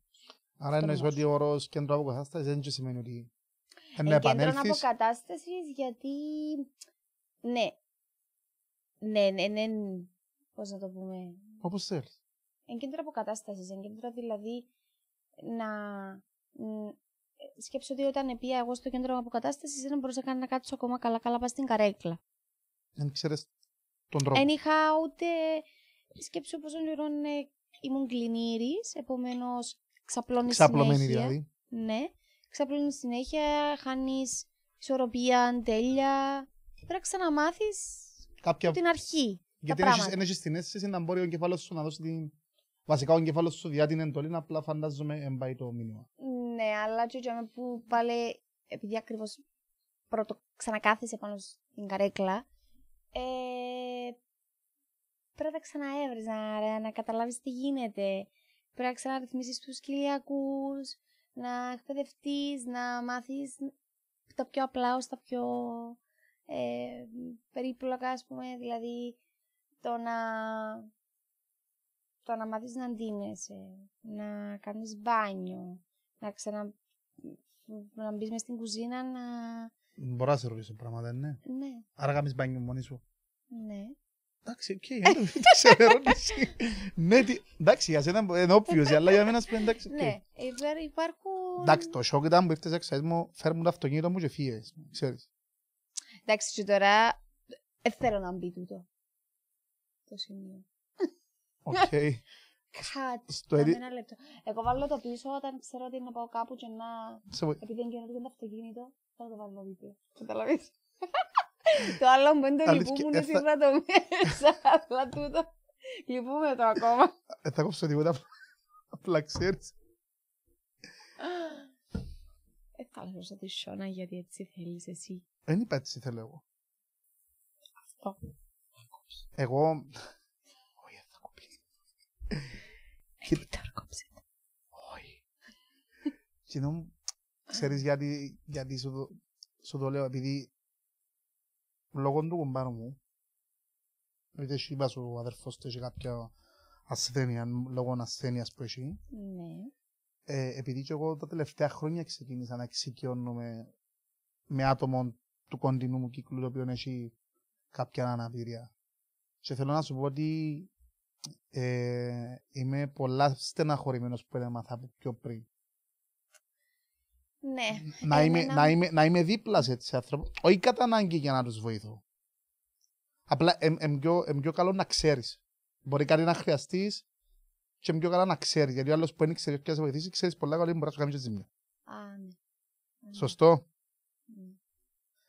Άρα εννοείς ότι ο όρος κέντρο αποκατάστασης δεν σημαίνει ότι να ε, επανέλθεις. Κέντρο αποκατάσταση γιατί ναι. ναι, ναι, ναι, ναι, πώς να το πούμε. Όπως θέλεις. Εν κέντρο αποκατάστασης, εν κέντρο δηλαδή να σκέψω ότι όταν πήγα εγώ στο κέντρο αποκατάστασης δεν μπορούσα καν να κάτσω ακόμα καλά-καλά πας στην καρέκλα. Δεν ήξερε τον τρόπο. Δεν είχα ούτε. Σκέψω πόσο νερό ήμουν κλινήρη, επομένως ξαπλώνεις Ξαπλωμένη δηλαδή. Ναι, ξαπλώνεις συνέχεια, χάνεις ισορροπία, τέλεια. Πρέπει να ξαναμάθεις την αρχή. Γιατί δεν έχει την αίσθηση να μπορεί ο κεφάλαιο σου να δώσει την. Βασικά ο κεφάλαιο σου διά την εντολή, απλά φαντάζομαι εμπάει το μήνυμα. Ναι, ναι, αλλά και ο που πάλι, επειδή ακριβώς πρώτο ξανακάθισε πάνω στην καρέκλα, ε, πρέπει να ρε, να, καταλάβεις τι γίνεται. Πρέπει να ξαναρυθμίσεις τους κυλιάκους να εκπαιδευτείς, να μάθεις τα πιο απλά ως τα πιο ε, περίπλοκα, ας πούμε, δηλαδή το να, το να μάθεις να ντύνεσαι, να κάνεις μπάνιο, Εντάξει, να, να μπεις μέσα στην κουζίνα να. Μπορώ να σε ρωτήσω πράγματα, ναι. ναι. Άρα γάμι μπάνιο μόνη σου. Ναι. Εντάξει, οκ, δεν σε ερώτηση. Ναι, εντάξει, για σένα είναι όποιος, αλλά για μένα σπίτι εντάξει. Ναι, okay. Ε, δηλαδή υπάρχουν... Εντάξει, το σοκ ήταν που ήρθες έξω, μου φέρνουν το αυτοκίνητο μου και φύγες, ξέρεις. Εντάξει, και τώρα δεν θέλω να μπει τούτο. Το σημείο. Οκ. Κάτσε. Στο edit... Ένα λεπτό. Εγώ βάλω το πίσω όταν ξέρω ότι να πάω κάπου και να. Επειδή είναι καινούργιο το αυτοκίνητο, θα το βάλω πίσω. Καταλαβεί. το άλλο μου είναι το λυπούμουν ε, σήμερα το μέσα. Αλλά τούτο. Λυπούμε το ακόμα. Ε, θα κόψω τίποτα. Απλά ξέρεις. Δεν θα λέω ότι σώνα γιατί έτσι θέλεις εσύ. Δεν είπα έτσι θέλω εγώ. Αυτό. Εγώ Χιτάρ κόψετε. Όχι. Και ξέρεις γιατί, γιατί σου, το, σου το λέω, επειδή λόγω του κομπάρου μου, επειδή σου είπα σου ο αδερφός του είχε κάποια ασθένεια, λόγω ασθένειας που έχει. Ναι. Ε, επειδή και εγώ τα τελευταία χρόνια ξεκίνησα να εξοικειώνω με, με άτομο του κοντινού μου κύκλου, το οποίο έχει κάποια αναπηρία. Και θέλω να σου πω ότι ε, είμαι πολλά στεναχωρημένος που έμαθα από πιο πριν. Ναι. Να, είμαι, να, είμαι, να είμαι δίπλα σε έτσι άνθρωπο. Όχι κατά ανάγκη για να τους βοηθώ. Απλά είναι ε, ε, πιο, καλό να ξέρεις. Μπορεί κάτι να χρειαστείς και πιο καλά να ξέρεις. Γιατί ο άλλος που δεν ξέρει και θα σε βοηθήσεις, ξέρεις πολλά καλά μπορεί να σου κάνει ζημιά. Ναι. Α, ναι. Σωστό.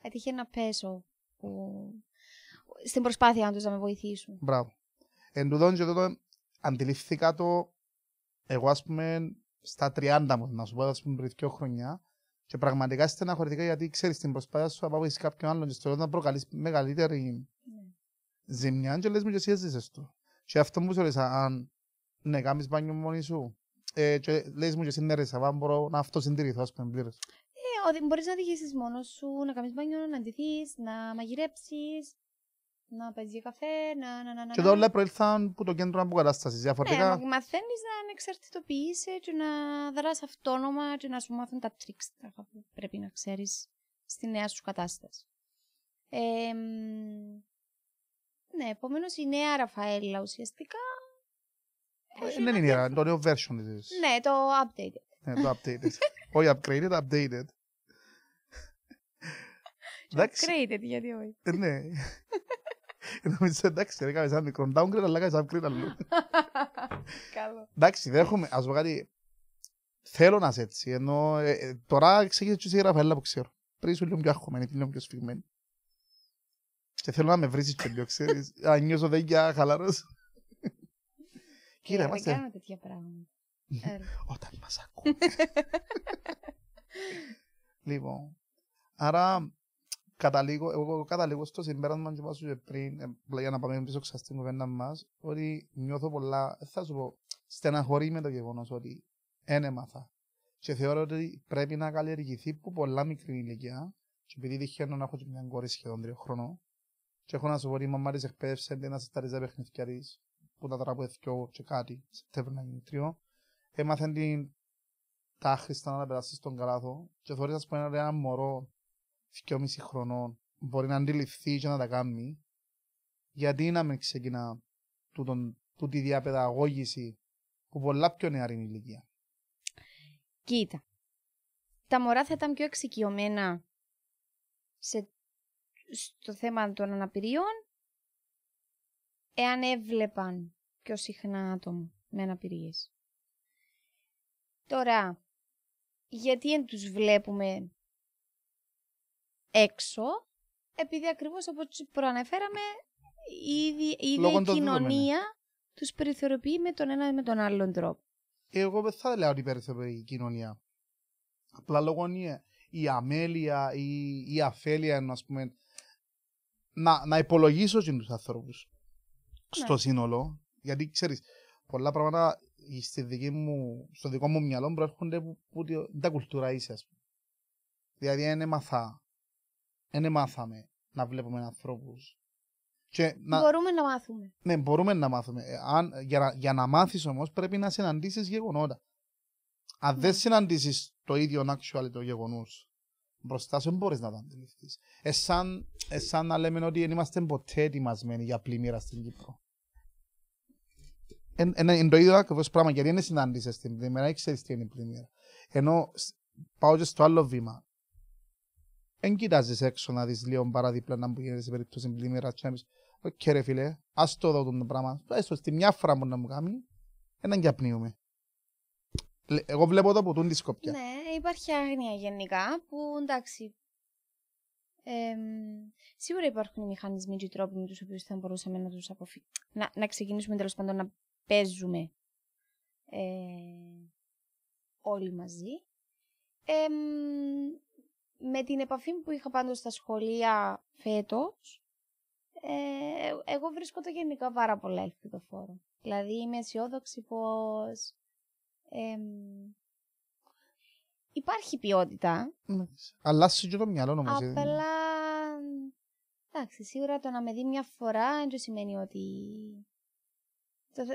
Έτυχε ναι. ε, να πέσω που... στην προσπάθεια τους να με βοηθήσουν. Μπράβο. Εν τούτον και τούτον αντιληφθήκα το εγώ ας πούμε στα 30 μου, να σου πω ας πούμε πριν δύο χρονιά και πραγματικά στεναχωρητικά γιατί ξέρεις την προσπάθεια σου από κάποιον άλλον και στο να προκαλείς μεγαλύτερη ναι. ζημιά και λες μου και εσύ έζησες το. Και αυτό μου σου λες, αν ναι, κάνεις μπάνιο μόνοι σου, ε, και λες μου και εσύ ναι ρε Σαββά, μπορώ να αυτοσυντηρηθώ, ας πούμε, πλήρως. Ε, μπορείς να διηγήσεις μόνος σου, να κάνεις μπάνιο, να ντυθείς, να μαγειρέψεις, να παίζει καφέ, να, να, να, να. Και τα όλα προήλθαν που το κέντρο κατάσταση διαφορετικά. Ναι, μαθαίνεις να ανεξαρτητοποιείσαι και να δράσει αυτόνομα και να σου μάθουν τα tricks που πρέπει να ξέρεις στη νέα σου κατάσταση. Ε, ναι, επομένως η νέα Ραφαέλα ουσιαστικά... Ε, δεν είναι η νέα, το νέο version της. Ναι, το updated. Ναι, το updated. Όχι upgraded, updated. Upgraded, γιατί όχι. Ε, ναι. Νομίζω εντάξει, ρε, κάμε σαν μικρό downgrade, αλλά κάμε σαν upgrade αλλού. Καλό. Εντάξει, δέχομαι, ας πω κάτι, θέλω να είσαι έτσι, ενώ ε, ε, τώρα ξεκίνησε και η Ραφαέλα που ξέρω. Πριν σου λίγο πιο άχωμενη, λίγο πιο σφιγμένη. Και θέλω να με βρίσεις και λίγο, ξέρεις, αν νιώσω δεν για χαλαρός. Κύριε, είμαστε... Δεν κάνω τέτοια πράγματα. Ναι, ε, όταν μας ακούνε. Λοιπόν, άρα καταλήγω, εγώ καταλήγω στο συμπέρασμα και πάω πριν, ε, για να πάμε πίσω ξανά στην κουβέντα μας, ότι νιώθω πολλά, θα σου πω, στεναχωρεί με το γεγονός ότι δεν έμαθα. Και θεωρώ ότι πρέπει να καλλιεργηθεί που πολλά μικρή ηλικία, και επειδή τυχαίνω να έχω και μια κόρη σχεδόν τρία χρόνο, και έχω να σου πω ότι η μαμά της εκπαίδευσε ένα σταριζά παιχνιδιά της, που τα τραπώ και κάτι, Σεπτέμβριο να γίνει τριό, έμαθαν την τα άχρηστα να περάσεις στον καλάθο και θεωρείς ας πω ένα μωρό 2,5 χρονών μπορεί να αντιληφθεί και να τα κάνει, γιατί να μην ξεκινά τούτον, τούτη διαπαιδαγώγηση που πολλά πιο νεαρή ηλικία. Κοίτα, τα μωρά θα ήταν πιο εξοικειωμένα σε, στο θέμα των αναπηριών εάν έβλεπαν πιο συχνά άτομα με αναπηρίες. Τώρα, γιατί εν τους βλέπουμε έξω, επειδή ακριβώς όπως προαναφέραμε, η ίδια η κοινωνία τους περιθωριοποιεί με τον ένα ή με τον άλλον τρόπο. Εγώ δεν θα λέω ότι περιθωριοποιεί η κοινωνία. Απλά λόγω είναι η αμέλεια ή η, η αφέλεια πούμε, να, να υπολογίσω και τους ανθρώπους στο σύνολο. Γιατί ξέρεις, πολλά πράγματα στη δική μου, στο δικό μου μυαλό προέρχονται που, που, τα κουλτούρα είσαι. Ας πούμε. Δηλαδή είναι δεν ναι, μάθαμε να βλέπουμε ανθρώπους. Να... Μπορούμε να μάθουμε. Ναι, μπορούμε να μάθουμε. Ε, αν, για, για να μάθεις όμως πρέπει να συναντήσεις γεγονότα. Αν ναι. δεν συναντήσεις το ίδιο actual το γεγονός μπροστά σου, δεν μπορείς να το αντιληφθείς. Εσάν, εσάν να λέμε ότι δεν είμαστε ποτέ ετοιμασμένοι για πλημμύρα στην Κύπρο. Είναι το ίδιο ακριβώς πράγμα γιατί δεν συναντήσει την πλημμύρα, δεν τι είναι η πλημμύρα. Ενώ πάω και στο άλλο βήμα. Εν κοιτάζεις έξω να δεις λίγο παραδίπλα να μου γίνεται σε περίπτωση πλημμύρα και να πεις «Οκ ρε φίλε, ας το δω το πράγμα, έστω στη μια φορά μπορεί να μου κάνει, έναν και απνίουμε». Εγώ βλέπω εδώ που τούν τη σκοπιά. Ναι, υπάρχει άγνοια γενικά που εντάξει, ε, σίγουρα υπάρχουν οι μηχανισμοί και οι τρόποι με τους οποίους θα μπορούσαμε να τους αποφύγουμε. Να, να ξεκινήσουμε τέλος πάντων να παίζουμε ε, όλοι μαζί. Ε, με την επαφή που είχα πάντως στα σχολεία φέτος ε, εγώ βρίσκω το γενικά πάρα πολύ ελπιδοφόρο. Δηλαδή είμαι αισιόδοξη πώ υπάρχει ποιότητα. Ναι, αλλάζει και το μυαλό νομίζω. Απλά, εντάξει, σίγουρα το να με δει μια φορά δεν σημαίνει ότι... Το,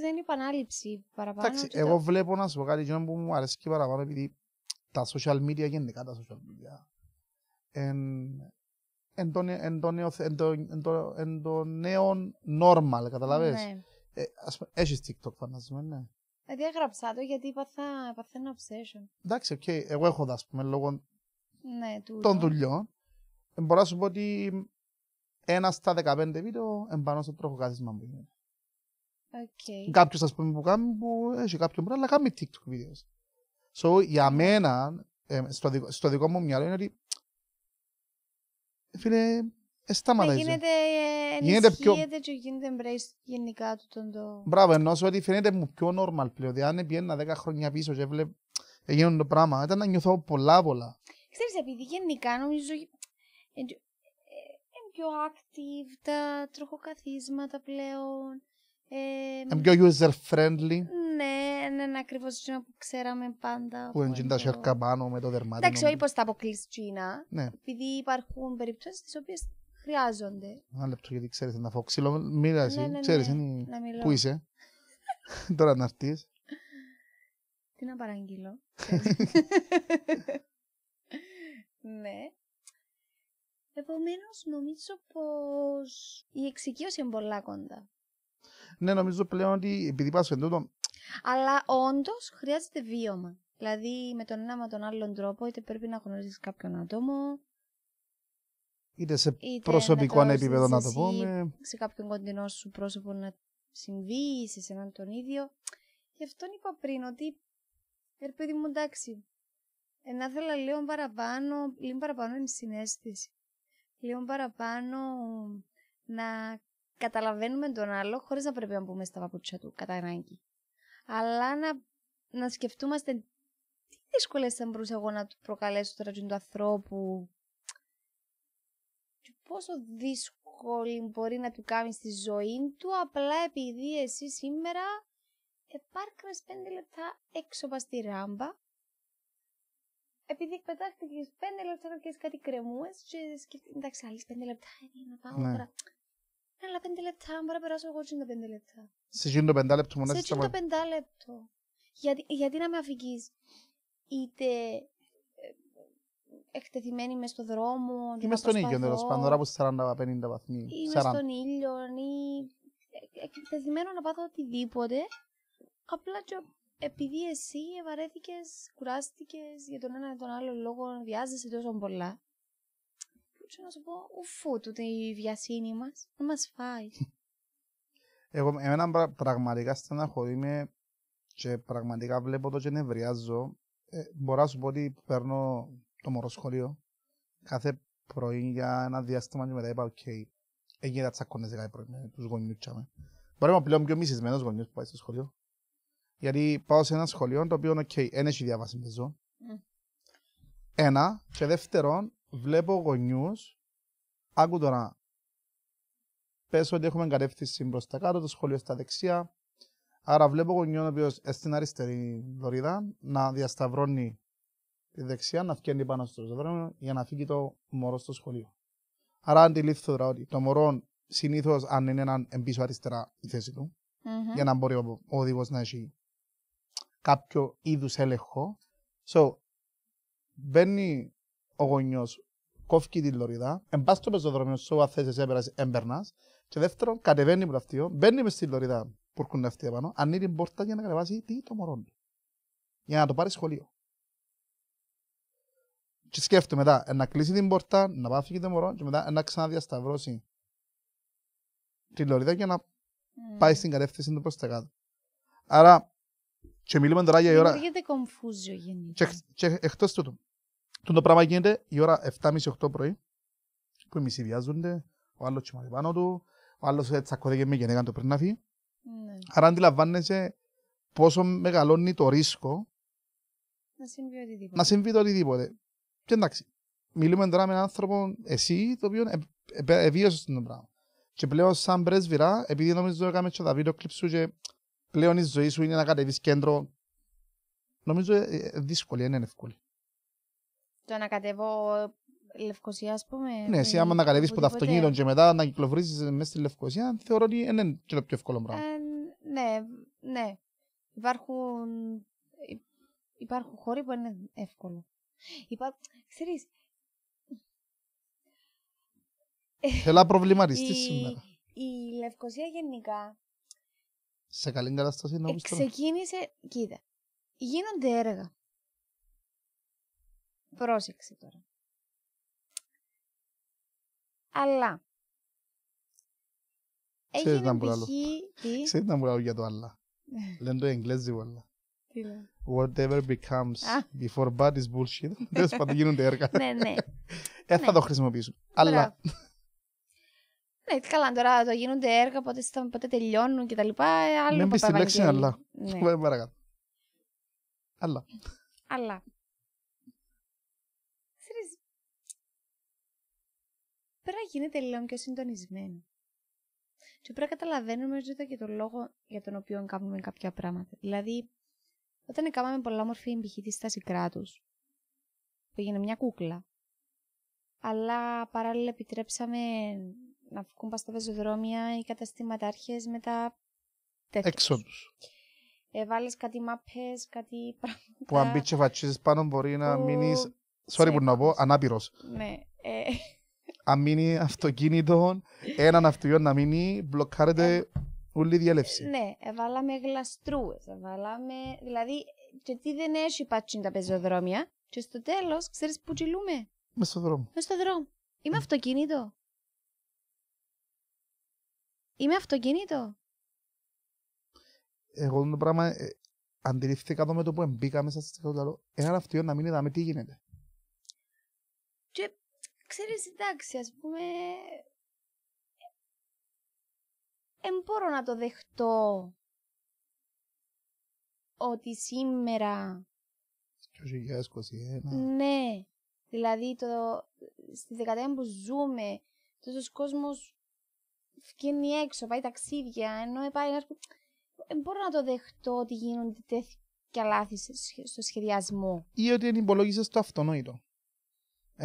δεν είναι επανάληψη παραπάνω. Εντάξει, εγώ βλέπω να σου πω κάτι που μου αρέσει και παραπάνω επειδή τα social media, γενικά τα social media, εν το νέο normal, καταλαβες. Ναι. Ε, έχεις TikTok φαντάζομαι, ναι. Δηλαδή το γιατί παθα, παθαίνω obsession. Εντάξει, οκ. Εγώ έχω δει, ας πούμε, λόγω ναι, των δουλειών. Ε, μπορώ να σου πω ότι ένα στα 15 βίντεο εμπάνω στο κάθισμα μου είναι. Okay. Κάποιος, ας πούμε, που κάνει, που έχει κάποιον πράγμα, αλλά κάνει TikTok βίντεος. So, για μένα, ε, στο, δικό, στο δικό μου μυαλό είναι ότι φίλε, ε, σταματάει. Γίνεται, ε, γίνεται πιο... και γίνεται embrace γενικά του τον το... Μπράβο, ενώ σου ότι φαίνεται μου πιο normal πλέον. Δηλαδή, αν πιένα 10 χρόνια πίσω και έβλεπε έγινε το πράγμα, ήταν να νιωθώ πολλά πολλά. Ξέρεις, επειδή γενικά νομίζω είναι πιο active τα τροχοκαθίσματα πλέον. Ναι, ναι, ναι, είναι πιο user friendly. Ναι, είναι ακριβώ εκείνο που ξέραμε πάντα. Που είναι τα σέρκα πάνω με το δερμάτι Εντάξει, όχι πως τα αποκλείς Ναι. Επειδή υπάρχουν περιπτώσεις τις οποίες χρειάζονται. Ένα λεπτό γιατί ξέρεις να φω ξύλο. Μίλα εσύ, ξέρεις πού είσαι. Τώρα να έρθεις. Τι να παραγγείλω. ναι. Επομένως, νομίζω πως η εξοικείωση είναι πολλά κοντά. Ναι, νομίζω πλέον ότι επειδή πάσχε τον. Αλλά όντως χρειάζεται βίωμα. Δηλαδή με τον ένα με τον άλλον τρόπο, είτε πρέπει να γνωρίζεις κάποιον άτομο. Είτε σε είτε προσωπικό να επίπεδο να το πούμε. Σε κάποιον κοντινό σου πρόσωπο να συμβεί, η σε έναν τον ίδιο. Γι' αυτό είπα πριν ότι. ερπίδι μου, εντάξει. Ε, να ήθελα λίγο παραπάνω, λίγο παραπάνω είναι συνέστηση Λίγο παραπάνω να καταλαβαίνουμε τον άλλο χωρίς να πρέπει να μπούμε στα παπούτσια του κατά ανάγκη. Αλλά να, να σκεφτούμαστε τι δύσκολες θα μπορούσα εγώ να του προκαλέσω τώρα του ανθρώπου και πόσο δύσκολη μπορεί να του κάνει στη ζωή του απλά επειδή εσύ σήμερα επάρκνες πέντε λεπτά έξω από στη ράμπα επειδή εκπετάχτηκες πέντε λεπτά να πιέσει κάτι κρεμούε, και εντάξει άλλες πέντε λεπτά είναι να πάω ναι. τώρα αλλά πέντε λεπτά, Μπορεί να περάσω εγώ τσιν τα πέντε λεπτά. Σε τσιν το πέντε λεπτό μόνο. Σε τσιν το πέντε λεπτό. Γιατί, γιατί να με αφηγείς είτε ε, εκτεθειμένη μες στον δρόμο. Ή με στον ηλιο τελο τέλος πάντων, τώρα από 40-50 βαθμοί. Ή με στον ήλιο, ή ε, ε, εκτεθειμένο να πάθω οτιδήποτε. Απλά και επειδή εσύ ευαρέθηκες, κουράστηκες για τον ένα ή τον άλλο λόγο, βιάζεσαι τόσο πολλά. Ξέρω να σου πω, ουφού του η βιασύνη μας, να μας φάει. Εγώ, εμένα πραγματικά στεναχωρείμαι και πραγματικά βλέπω το και νευριάζω. Ε, μπορώ να σου πω ότι παίρνω το μωρό σχολείο κάθε πρωί για ένα διάστημα και μετά είπα, οκ, okay, έγινε τα τσακώνες κάθε δηλαδή πρωί με τους γονιούς και Μπορεί να πλέον πιο μισισμένος γονιός που πάει στο σχολείο. Γιατί πάω σε ένα σχολείο το οποίο, οκ, okay, δεν έχει διαβάση με ζω. Mm. Ένα και δεύτερον, βλέπω γονιούς, άκου τώρα, πες ότι έχουμε κατεύθυνση μπροστά κάτω, το σχολείο στα δεξιά, άρα βλέπω γονιούς ο οποίος στην αριστερή δωρίδα να διασταυρώνει τη δεξιά, να φτιάχνει πάνω στο ζευγάρι για να φύγει το μωρό στο σχολείο. Άρα αντιλήφθω τώρα ότι το μωρό συνήθως αν είναι έναν εμπίσω αριστερά η θέση του, mm-hmm. για να μπορεί ο οδηγός να έχει κάποιο είδους έλεγχο. So, μπαίνει ο γονιός κόφει τη λωρίδα, εμπά στο πεζοδρόμιο σου, αν θέσει έμπερνα. Και δεύτερον, κατεβαίνει με αυτείο, μπαίνει μες στη λωρίδα που έρχονται αυτοί επάνω, ανοίγει την πόρτα για να κατεβάσει τι το μωρό του. Για να το πάρει σχολείο. Και σκέφτομαι μετά να κλείσει την πόρτα, να και το μωρό, και μετά να ξαναδιασταυρώσει τη λωρίδα για να πάει στην κατεύθυνση του προς τα κάτω. Άρα, και μιλούμε τώρα για η ώρα. Και, και τούτου, τον το πράγμα γίνεται η ώρα 7.30-8 πρωί, που οι μισοί βιάζονται, ο άλλος τσιμάται πάνω του, ο άλλος ε, τσακώθηκε με γενέκα το πριν να φύγει. Ναι. Άρα αντιλαμβάνεσαι πόσο μεγαλώνει το ρίσκο να συμβεί οτιδήποτε. Να συμβεί το οτιδήποτε. Και εντάξει, μιλούμε τώρα με έναν άνθρωπο, εσύ, το οποίο εβίωσε ε, ε, τον πράγμα. Και πλέον σαν πρέσβυρα, επειδή νομίζω έκαμε και τα βίντεο κλιπ σου και πλέον η ζωή σου είναι να κατεβείς κέντρο, νομίζω δύσκολη, δεν είναι εύκολη. Το να κατεβώ Λευκοσία, ας πούμε. Ναι, εσύ ε, άμα να κατεβείς από το αυτοκίνητο και μετά να κυκλοφορήσεις μέσα στη Λευκοσία, θεωρώ ότι είναι και το πιο εύκολο πράγμα. Ε, ναι, ναι. Υπάρχουν, υπάρχουν χώροι που είναι εύκολο. Υπά... Ξέρεις... Θέλω να σήμερα. Η Λευκοσία γενικά... Σε καλή κατάσταση να Ξεκίνησε... Κοίτα. Γίνονται έργα. Πρόσεξε τώρα. Αλλά. Ξέρεις να μπράβο. Ξέρεις να μπράβο για το αλλά. Ναι. Λένε το εγγλέζιο αλλά. Whatever becomes before bad is bullshit. Δεν πάντα γίνονται έργα. Ναι, ναι. Ε, θα ναι. το χρησιμοποιήσουν. Αλλά. Ναι, καλά, τώρα το γίνονται έργα, ποτέ, ποτέ τελειώνουν και τα λοιπά. Ε, άλλο ναι, μπεις τη λέξη αλλά. Ναι. Αλλά. Αλλά. πέρα γίνεται λίγο πιο συντονισμένο. Και πρέπει να καταλαβαίνουμε ζωτά και τον λόγο για τον οποίο κάνουμε κάποια πράγματα. Δηλαδή, όταν κάναμε πολλά μορφή π.χ. τη στάση κράτους, που έγινε μια κούκλα, αλλά παράλληλα επιτρέψαμε να βγουν στα πεζοδρόμια οι καταστηματάρχες με τα τέτοια. Έξω ε, Βάλες κάτι μάπες, κάτι πράγματα. Που αν μπεις πάνω μπορεί να μείνει. μείνεις, sorry που να πω, ανάπηρος. Ναι. Ε, αν μείνει αυτοκίνητο, έναν αυτοκίνητο να μείνει, μπλοκάρεται ε, όλη η διαλεύση. Ναι, έβαλαμε γλαστρούες. έβαλαμε, δηλαδή, και τι δεν έχει πατσιν τα πεζοδρόμια, και στο τέλος ξέρεις που τσιλούμε. Μες στο δρόμο. Μες στο δρόμο. Είμαι ε. αυτοκίνητο. Είμαι αυτοκίνητο. Εγώ το πράγμα ε, αντιληφθήκα εδώ με το που μπήκα μέσα στο καλό. Ένα αυτοκίνητο να μην δαμε τι γίνεται. Και Ξέρεις, εντάξει, ας πούμε... Δεν ε, μπορώ να το δεχτώ ότι σήμερα... 2021. Ναι. Δηλαδή, το, στη δεκαετία που ζούμε, τόσος κόσμος βγαίνει έξω, πάει ταξίδια, ενώ πάει ένα. Δεν ε, μπορώ να το δεχτώ ότι γίνονται τέτοια λάθη στο σχεδιασμό. Ή ότι δεν υπολόγισε το αυτονόητο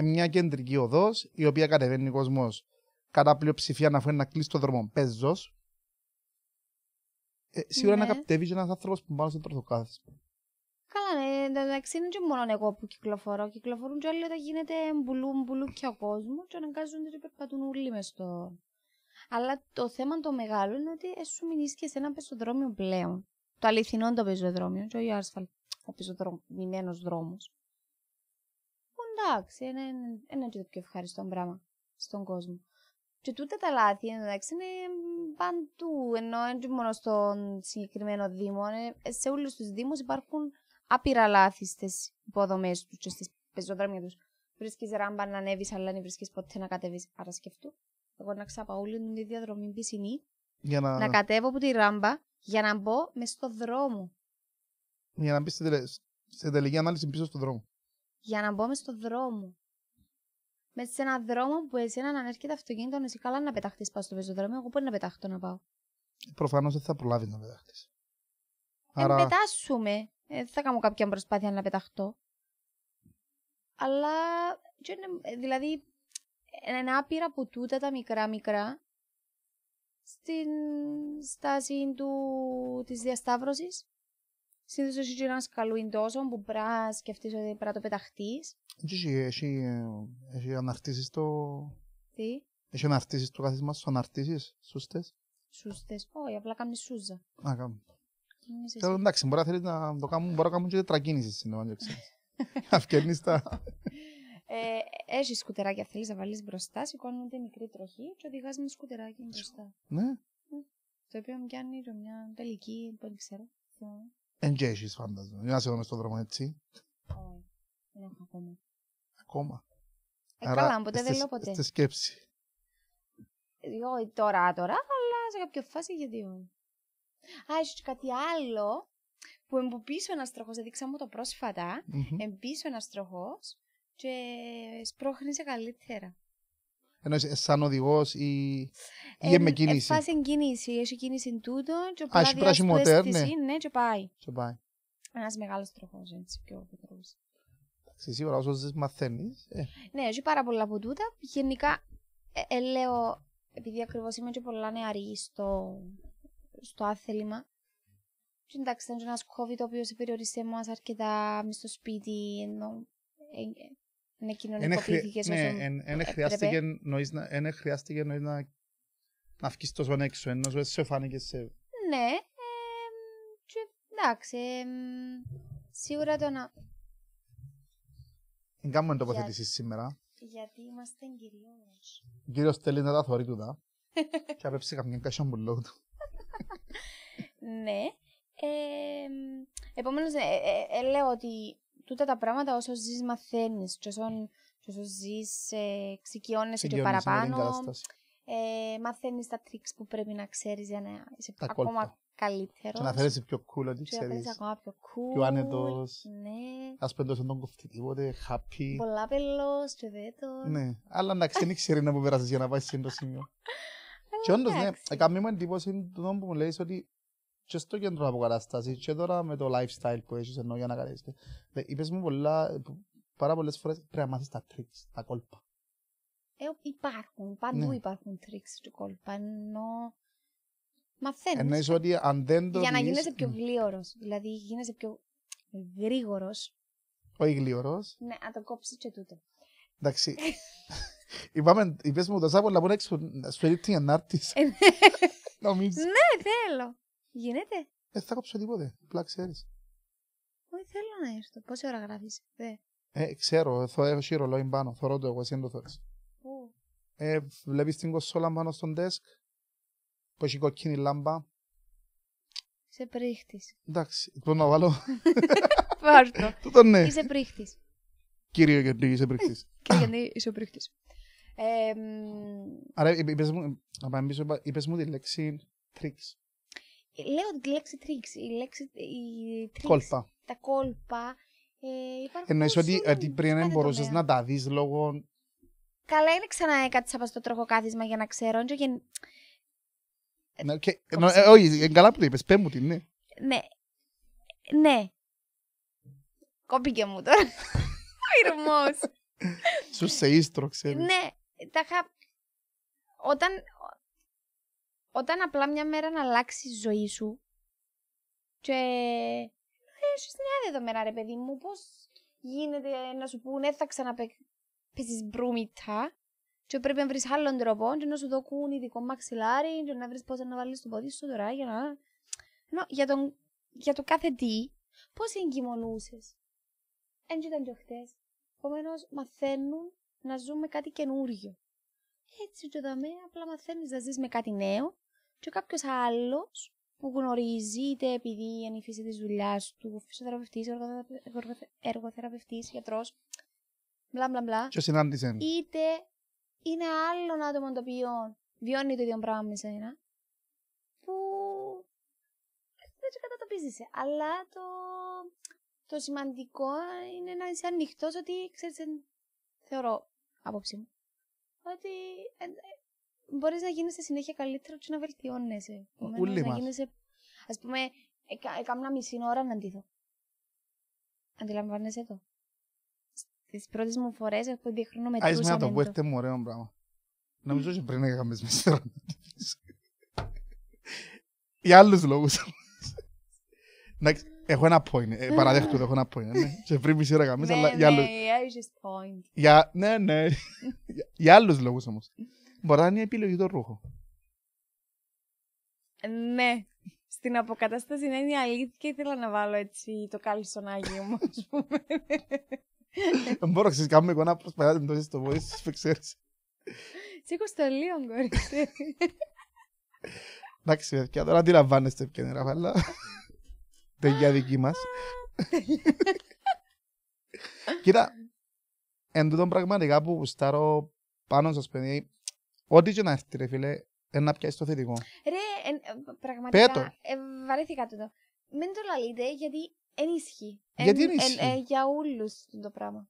μια κεντρική οδός η οποία κατεβαίνει ο κόσμος κατά πλειοψηφία να φέρει να κλείσει το δρόμο πέζο. Ε, σίγουρα ναι. να καπτεύει ένας άνθρωπος που πάνω στο τροθοκάθι. Καλά, ναι, εντάξει, είναι και μόνο εγώ που κυκλοφορώ. Κυκλοφορούν και όλοι όταν γίνεται μπουλού μπουλού και ο κόσμος, και αναγκάζονται και περπατούν όλοι μες στο. Αλλά το θέμα το μεγάλο είναι ότι σου μιλήσει και σε ένα πεζοδρόμιο πλέον. Το αληθινό είναι το πεζοδρόμιο, και όχι ο άσφαλτο, ο πεζοδρομημένο δρόμος. Εντάξει, είναι, είναι, το πιο ευχάριστο πράγμα στον κόσμο. Και τούτα τα λάθη, εντάξει, είναι παντού, ενώ είναι μόνο στον συγκεκριμένο Δήμο. Ε, σε όλους τους Δήμους υπάρχουν άπειρα λάθη στις υποδομές τους και στις πεζοδρόμια τους. Βρίσκεις ράμπα να ανέβεις, αλλά δεν βρίσκεις ποτέ να κατέβει. Άρα σκεφτού. Εγώ να ξαπαώ όλη την διαδρομή πισινή. Για να... να κατέβω από τη ράμπα για να μπω μες στο δρόμο. Για να μπεις σε τελική ανάλυση πίσω στον δρόμο για να μπω στο δρόμο. Μέσα σε έναν δρόμο που εσύ να ανέρχεται αυτοκίνητο, εσύ καλά να πεταχτείς πάνω στο πεζοδρόμιο, εγώ μπορεί να πεταχτώ να πάω. Προφανώς δεν θα προλάβεις να πεταχτείς. Ε, Άρα... Ε, πετάσουμε. δεν θα κάνω κάποια προσπάθεια να πεταχτώ. Αλλά, ε, δηλαδή, ένα άπειρα από τούτα τα μικρά-μικρά στην στάση του, της διασταύρωσης Συνήθως έχει ένα καλούιν τόσο που πρέπει να σκεφτείς ότι πρέπει το πεταχτείς. εσύ, έχει, εσύ αναρτήσεις το. Τι? Έχει αναρτήσεις το καθίσμα σου, αναρτήσεις, σούστες. Σούστες. Όχι, απλά κάνεις σούζα. Α, κάνω. Θέλω εντάξει, μπορεί να θέλεις να το κάνω, μπορεί να κάνω και τετρακίνησης στην τα... Ε, έχεις σκουτεράκια, θέλεις να βάλεις μπροστά, σηκώνονται μικρή τροχή και οδηγάς με σκουτεράκι μπροστά. Ναι. Το οποίο μου κάνει μια τελική, δεν ξέρω. Εν και έχεις φαντασμό. να στον δρόμο έτσι. Όχι. ακόμα. Ακόμα. Ε, Άρα, καλά, ποτέ δεν λέω ποτέ. Στη σκέψη. Εγώ ε, τώρα, τώρα, αλλά σε κάποια φάση γιατί όχι. Α, ίσως κάτι άλλο που πίσω ένας τροχός, δηλαδή έδειξα μου το πρόσφατα, mm-hmm. εμπίσω ένας τροχός και σπρώχνει σε καλύτερα. Ενώ σαν οδηγός ή, ή ε, με ε, κίνηση. Έχει κίνηση, έχει κίνηση τούτο και πάει. Έχει πράσινη μοτέρ, ναι. ναι. και πάει. Και πάει. Ένας μεγάλος τροχός, έτσι, πιο τροχός. Εντάξει, σίγουρα όσο δεν μαθαίνεις. Ε. Ναι, έχει πάρα πολλά από τούτα. Γενικά, ε, ε, λέω, επειδή ακριβώς είμαι και πολλά νεαρή στο, στο άθελημα, εντάξει, ήταν ένα COVID το οποίο σε περιορίσε εμά αρκετά μες στο σπίτι, ενώ ε, είναι κοινωνικοποιηθήκες όσο ναι, χρειάστηκε χρειάστηκε να, να το τόσο έξω, ενώ σε φάνηκε σε... Ναι, ε, εντάξει, σίγουρα το να... Δεν κάνουμε τοποθετήσεις σήμερα. Γιατί είμαστε κυρίως. Ο κύριος θέλει να τα θωρεί και απέψει καμιά κασιά μπουλό του. Ναι. Ε, Επομένως, ε, λέω ότι τούτα τα πράγματα όσο ζεις μαθαίνεις και όσο, και όσο ζεις ε, ξεκιώνεσαι και παραπάνω. Ε, μαθαίνεις τα τρίξ που πρέπει να ξέρεις για να είσαι τα ακόμα κόλπα. καλύτερος. Και να θέλεις πιο cool ό,τι ξέρεις. Και ακόμα πιο cool. Πιο άνετος. Ναι. Ας πέντω τον κοφτή τίποτε, happy. Πολλά πελός και δέτος. Ναι. Αλλά να δεν ξέρει να που περάσεις για να πάεις σε το σημείο. και όντως, ναι, έκαμε ε, μου εντύπωση το που μου λέει ότι και στο κέντρο αποκατάσταση και τώρα με το lifestyle που έχεις εννοώ, για να καλέσεις. Είπες μου πολλά, πάρα πολλές φορές πρέπει να μάθεις τα tricks, τα κόλπα. Ε, υπάρχουν, παντού ναι. υπάρχουν tricks του κόλπα, ενώ μαθαίνεις. Εννοείς ότι αν δεν το Για να γίνεσαι πιο γλίωρος, δηλαδή γίνεσαι πιο γρήγορος. Όχι γλίωρος. Ναι, να το κόψεις και τούτο. Εντάξει. Ε. Είπαμε, είπες μου τόσα πολλά που να σου έρθει την ανάρτηση. Ε, ναι. ναι, θέλω. Γίνεται. Δεν θα κόψω τίποτε. Απλά ξέρεις. Όχι, θέλω να έρθω. Πόση ώρα γράφεις, δε. Ε, ξέρω, ε, θα έχω ρολόι πάνω. Θα το εγώ, εσύ δεν το θες. Πού. Ε, βλέπεις την κοσόλα πάνω στον τέσκ. Που έχει κοκκίνη λάμπα. Είσαι πρίχτης. Εντάξει, πρέπει να βάλω. Πάρτο. Τούτο ναι. Είσαι πρίχτης. Κύριο Κεντή, είσαι πρίχτης. Κύριο Κεντή, είσαι πρίχτης. Ε, βλεπεις την κοσολα πανω στον τεσκ που εχει κοκκινη λαμπα εισαι πρίχτη. ενταξει πρεπει να βαλω παρτο τουτο ναι εισαι πρίχτη. Κύριε Γιάννη, εισαι πρίχτη. Κύριε Γιάννη, εισαι πρίχτη. ε αρα είπες μου, μου τη λέξη tricks. Λέω τη λέξη τρίξη, η λέξη η κόλπα. τα κόλπα. Ε, Εννοείς ότι, πριν δεν μπορούσες να τα δεις λόγω... Καλά είναι ξανά έκατσα σαν στο τροχοκάθισμα για να ξέρω. Και... Ναι, και, ναι, ε, όχι, ε, καλά που το είπες, πέ μου την, ναι. Ναι, ναι. Κόπηκε μου τώρα. Ο Ηρμός. Σου σε ίστρο, ξέρεις. Ναι, τα είχα... Όταν, όταν απλά μια μέρα να αλλάξει η ζωή σου και «Ε, έχεις εδώ μέρα, ρε παιδί μου, πώς γίνεται να σου πούνε «Ε, θα ξαναπέσεις μπρούμητα και πρέπει να βρεις άλλον τρόπο και να σου δοκούν ειδικό μαξιλάρι και να βρεις πώς να βάλεις το πόδι σου τώρα για να... για, τον... για το κάθε τι, πώς εγκυμονούσες. Έτσι ήταν και χτες. Επομένως, μαθαίνουν να ζούμε κάτι καινούριο. Έτσι και απλά μαθαίνεις να ζεις με κάτι νέο και κάποιος άλλος που γνωρίζει είτε επειδή είναι η φύση τη δουλειάς του, φυσιοθεραπευτής, εργοθεραπευτής, γιατρός, μπλα μπλα μπλα. Και συνάντησε. Είτε είναι άλλον άτομο το οποίο βιώνει το ίδιο πράγμα με σένα, που δεν το κατατοπίζει. Αλλά το, το σημαντικό είναι να είσαι ανοιχτός ότι ξέρεις, θεωρώ άποψή μου, ότι μπορείς να γίνει στη συνέχεια καλύτερο και να βελτιώνεσαι. Ούλοι να γίνεσαι. Ας πούμε, έκανα μισή ώρα να αντίθω. Αντιλαμβάνεσαι το. Στι πρώτες μου φορές που διαχρονώ μετά. τούσα. να το πω, έρθε μου ωραίο πράγμα. Νομίζω ότι πριν έκαμες μισή ώρα να Για άλλους λόγους. Έχω ένα point. Ε, Παραδέχτω ότι έχω ένα point. Ναι. Σε πριν μισή ώρα καμία, ναι, αλλά ναι, για Ναι, ναι, για άλλους λόγους όμως. Μπορεί να είναι η επιλογή το ρούχο. Ε, ναι. Στην αποκατάσταση είναι η αλήθεια και ήθελα να βάλω έτσι το στον Άγιο μου, ας πούμε. Ε, μπορώ, ξέρεις, κάνουμε εικόνα προσπαθάτε να το ζεις το voice, Λίον, ξέρεις. στο λίγο, κορίτσι. Εντάξει, παιδιά, τώρα αντιλαμβάνεστε πια, είναι ραφάλα. Τελειά δική μας. Κοίτα, εν τούτον πραγματικά που γουστάρω πάνω σας, παιδί, Ό,τι και να έρθει ρε φίλε, να πιάσεις το θετικό. Ρε, ε, πραγματικά, Πέτω. ε, βαρέθηκα τούτο. Μην το λαλείτε γιατί ενίσχυει. Γιατί ενίσχυει. Ε, ε, για όλους το πράγμα.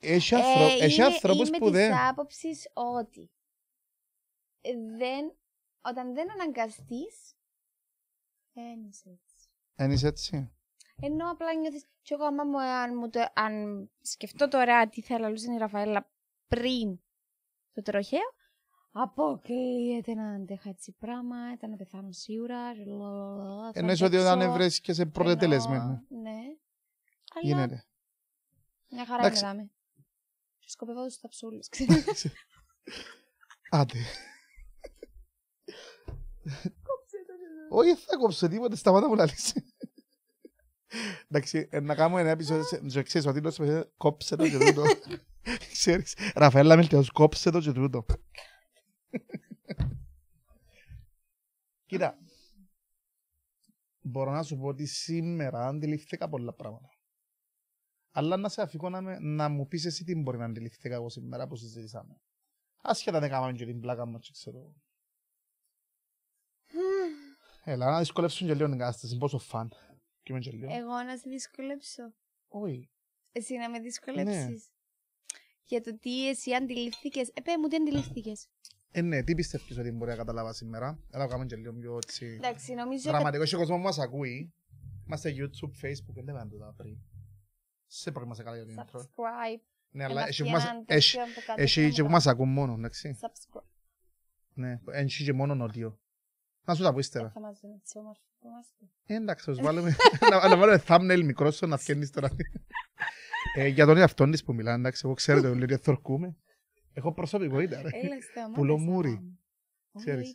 Έχει, ε, έχει ανθρώπους που δεν... Είμαι της άποψης ότι δεν, όταν δεν αναγκαστείς, δεν είσαι έτσι. Δεν είσαι έτσι. Ενώ απλά νιώθεις, κι εγώ άμα μου, αν, μου το, αν σκεφτώ τώρα τι θέλω, λούσε η Ραφαέλα πριν το τροχαίο, Αποκλείεται να έτσι πράγμα, ήταν να πεθάνω σίγουρα. Εννοείς ότι όταν έβρες και σε πρώτε Ναι. Ναι. Γίνεται. Μια χαρά μιλάμε. Σκοπεύω τους ταψούλους. Άντε. Κόψε το Όχι, θα κόψω τίποτα, σταμάτα μου να λύσει. Εντάξει, ε, να κάνουμε ένα επεισόδιο, σου εξής, ο τίτλος κόψε το και τούτο. Ξέρεις, Ραφαέλα Μιλτιός, κόψε το και τούτο. Κοίτα, μπορώ να σου πω ότι σήμερα αντιληφθήκα πολλά πράγματα. Αλλά να σε αφήκω να, να μου πεις εσύ τι μπορεί να αντιληφθήκα εγώ σήμερα που συζητήσαμε. Άσχετα δεν κάναμε και την πλάκα μας, ξέρω. Έλα, να δυσκολεύσουν και λίγο την κατάσταση. Πόσο φαν. Και με Εγώ να σε δυσκολέψω. Όχι. Εσύ να με δυσκολέψεις. Ναι. Για το τι εσύ αντιληφθήκες. Επέ μου, τι αντιληφθήκες. Ε, ναι, τι πιστεύεις ότι μπορεί να καταλάβα σήμερα. Έλα, κάνουμε και λίγο πιο έτσι. Εντάξει, νομίζω. Πραγματικό, και ο κόσμος μας ακούει. Είμαστε YouTube, Facebook, δεν λέμε τίποτα πριν. Σε πρέπει σε καλά για την intro. Subscribe. Ναι, αλλά εσύ και που μας ακούν μόνο, εντάξει. Subscribe. Ναι, εσύ και μόνο νότιο. Να σου τα πω ύστερα. Ε, εντάξει, ας βάλουμε, να βάλουμε thumbnail μικρό σου να φτιάξεις τώρα. Ε, για τον εαυτόν της που μιλάνε, εντάξει, εγώ ξέρω ότι όλοι θορκούμε. Έχω Έλα, ρε. Πουλομούρι. Ξέρεις.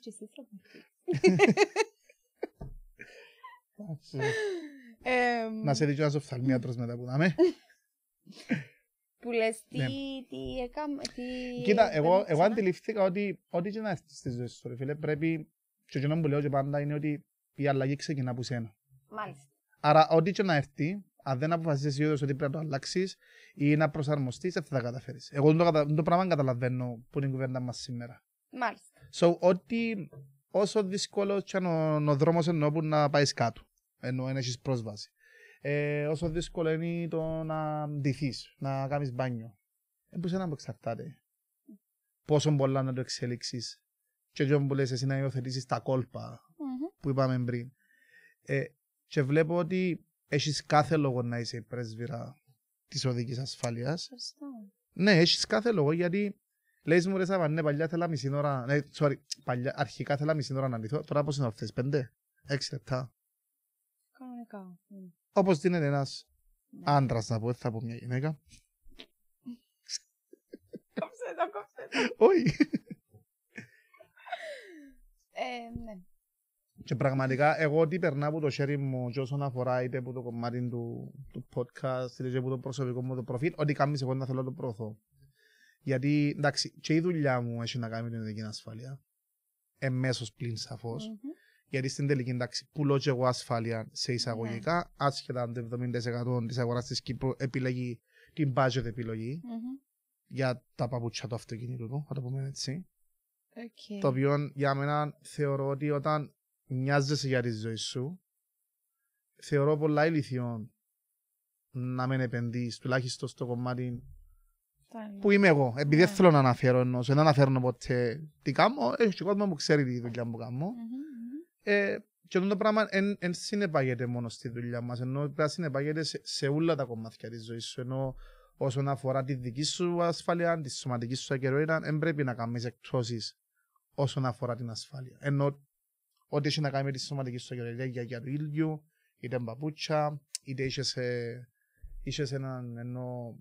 Να σε δει και ένας οφθαλμίατρος μετά που δάμε. Που λες τι, ναι. τι τι... Κοίτα, εγώ, εγώ αντιληφθήκα ότι ό,τι και να έρθει στις ζωές σου, φίλε, πρέπει... Και εκείνο που λέω και πάντα είναι ότι η αλλαγή ξεκινά από σένα. Μάλιστα. Άρα ό,τι και να έρθει, αν δεν αποφασίσεις ίδιο ότι πρέπει να το αλλάξεις ή να προσαρμοστείς, δεν θα τα καταφέρεις. Εγώ το, το πράγμα καταλαβαίνω που είναι η κουβέντα μας σήμερα. Μάλιστα. So, ότι όσο δύσκολο και αν ο, δρόμος εννοώ που να πάεις κάτω, ενώ δεν έχεις πρόσβαση. Ε, όσο δύσκολο είναι το να ντυθείς, να κάνεις μπάνιο. Ε, που να που εξαρτάται. Πόσο πολλά να το εξελίξεις. Και όταν που λες, εσύ να υιοθετήσεις τα κολπα mm-hmm. που είπαμε πριν. Ε, και βλέπω ότι έχεις κάθε λόγο να είσαι πρέσβυρα της οδικής ασφάλειας. Ναι, έχεις κάθε λόγο γιατί Λέει μου ρε Σάβαν, ναι, παλιά θέλα μισή ώρα. Ναι, sorry, παλιά, αρχικά θέλα μισή ώρα να λυθώ. Τώρα πώς είναι αυτέ, πέντε, έξι λεπτά. Κανονικά. Ναι. Όπως δίνεται ένας ναι. άντρας να πω, «Ε, θα πω μια γυναίκα. κόψε το, κόψε το. Όχι. ε, ναι. Και πραγματικά εγώ τι περνά από το χέρι μου και όσον αφορά είτε από το κομμάτι του, του podcast είτε από το προσωπικό μου το προφίλ, ό,τι κάνεις εγώ να θέλω να το προωθώ. Γιατί εντάξει, και η δουλειά μου έχει να κάνει με την ειδική ασφάλεια. Εμέσως πλην σαφώς. Mm-hmm. Γιατί στην τελική εντάξει, πουλώ και εγώ ασφάλεια σε ναι. εισαγωγικά, yeah. άσχετα αν το 70% της αγοράς της Κύπρου επιλέγει την budget επιλογη mm-hmm. για τα παπούτσια του αυτοκίνητου του, θα το πούμε έτσι. Okay. Το οποίο για μένα θεωρώ ότι όταν νοιάζεσαι για τη ζωή σου, θεωρώ πολλά ηλικιών να μην επενδύεις, τουλάχιστον στο κομμάτι που είμαι εγώ. Επειδή ναι. δεν yeah. θέλω να αναφέρω, δεν αναφέρω ποτέ τι κάνω, έχει και κόσμο που ξέρει τη δουλειά που κάνω. Mm-hmm. Ε, και αυτό το πράγμα δεν συνεπάγεται μόνο στη δουλειά μας, ενώ πρέπει να συνεπάγεται σε, σε όλα τα κομμάτια της ζωής σου. Ενώ όσον αφορά τη δική σου ασφάλεια, τη σωματική σου ακεραιότητα, δεν πρέπει να κάνεις εκτόσεις όσον αφορά την ασφάλεια. Ενώ ό,τι έχει να κάνει με τη σωματική σου για για του ήλιου, είτε μπαπούτσα, είτε είσαι σε, είσαι σε έναν ενώ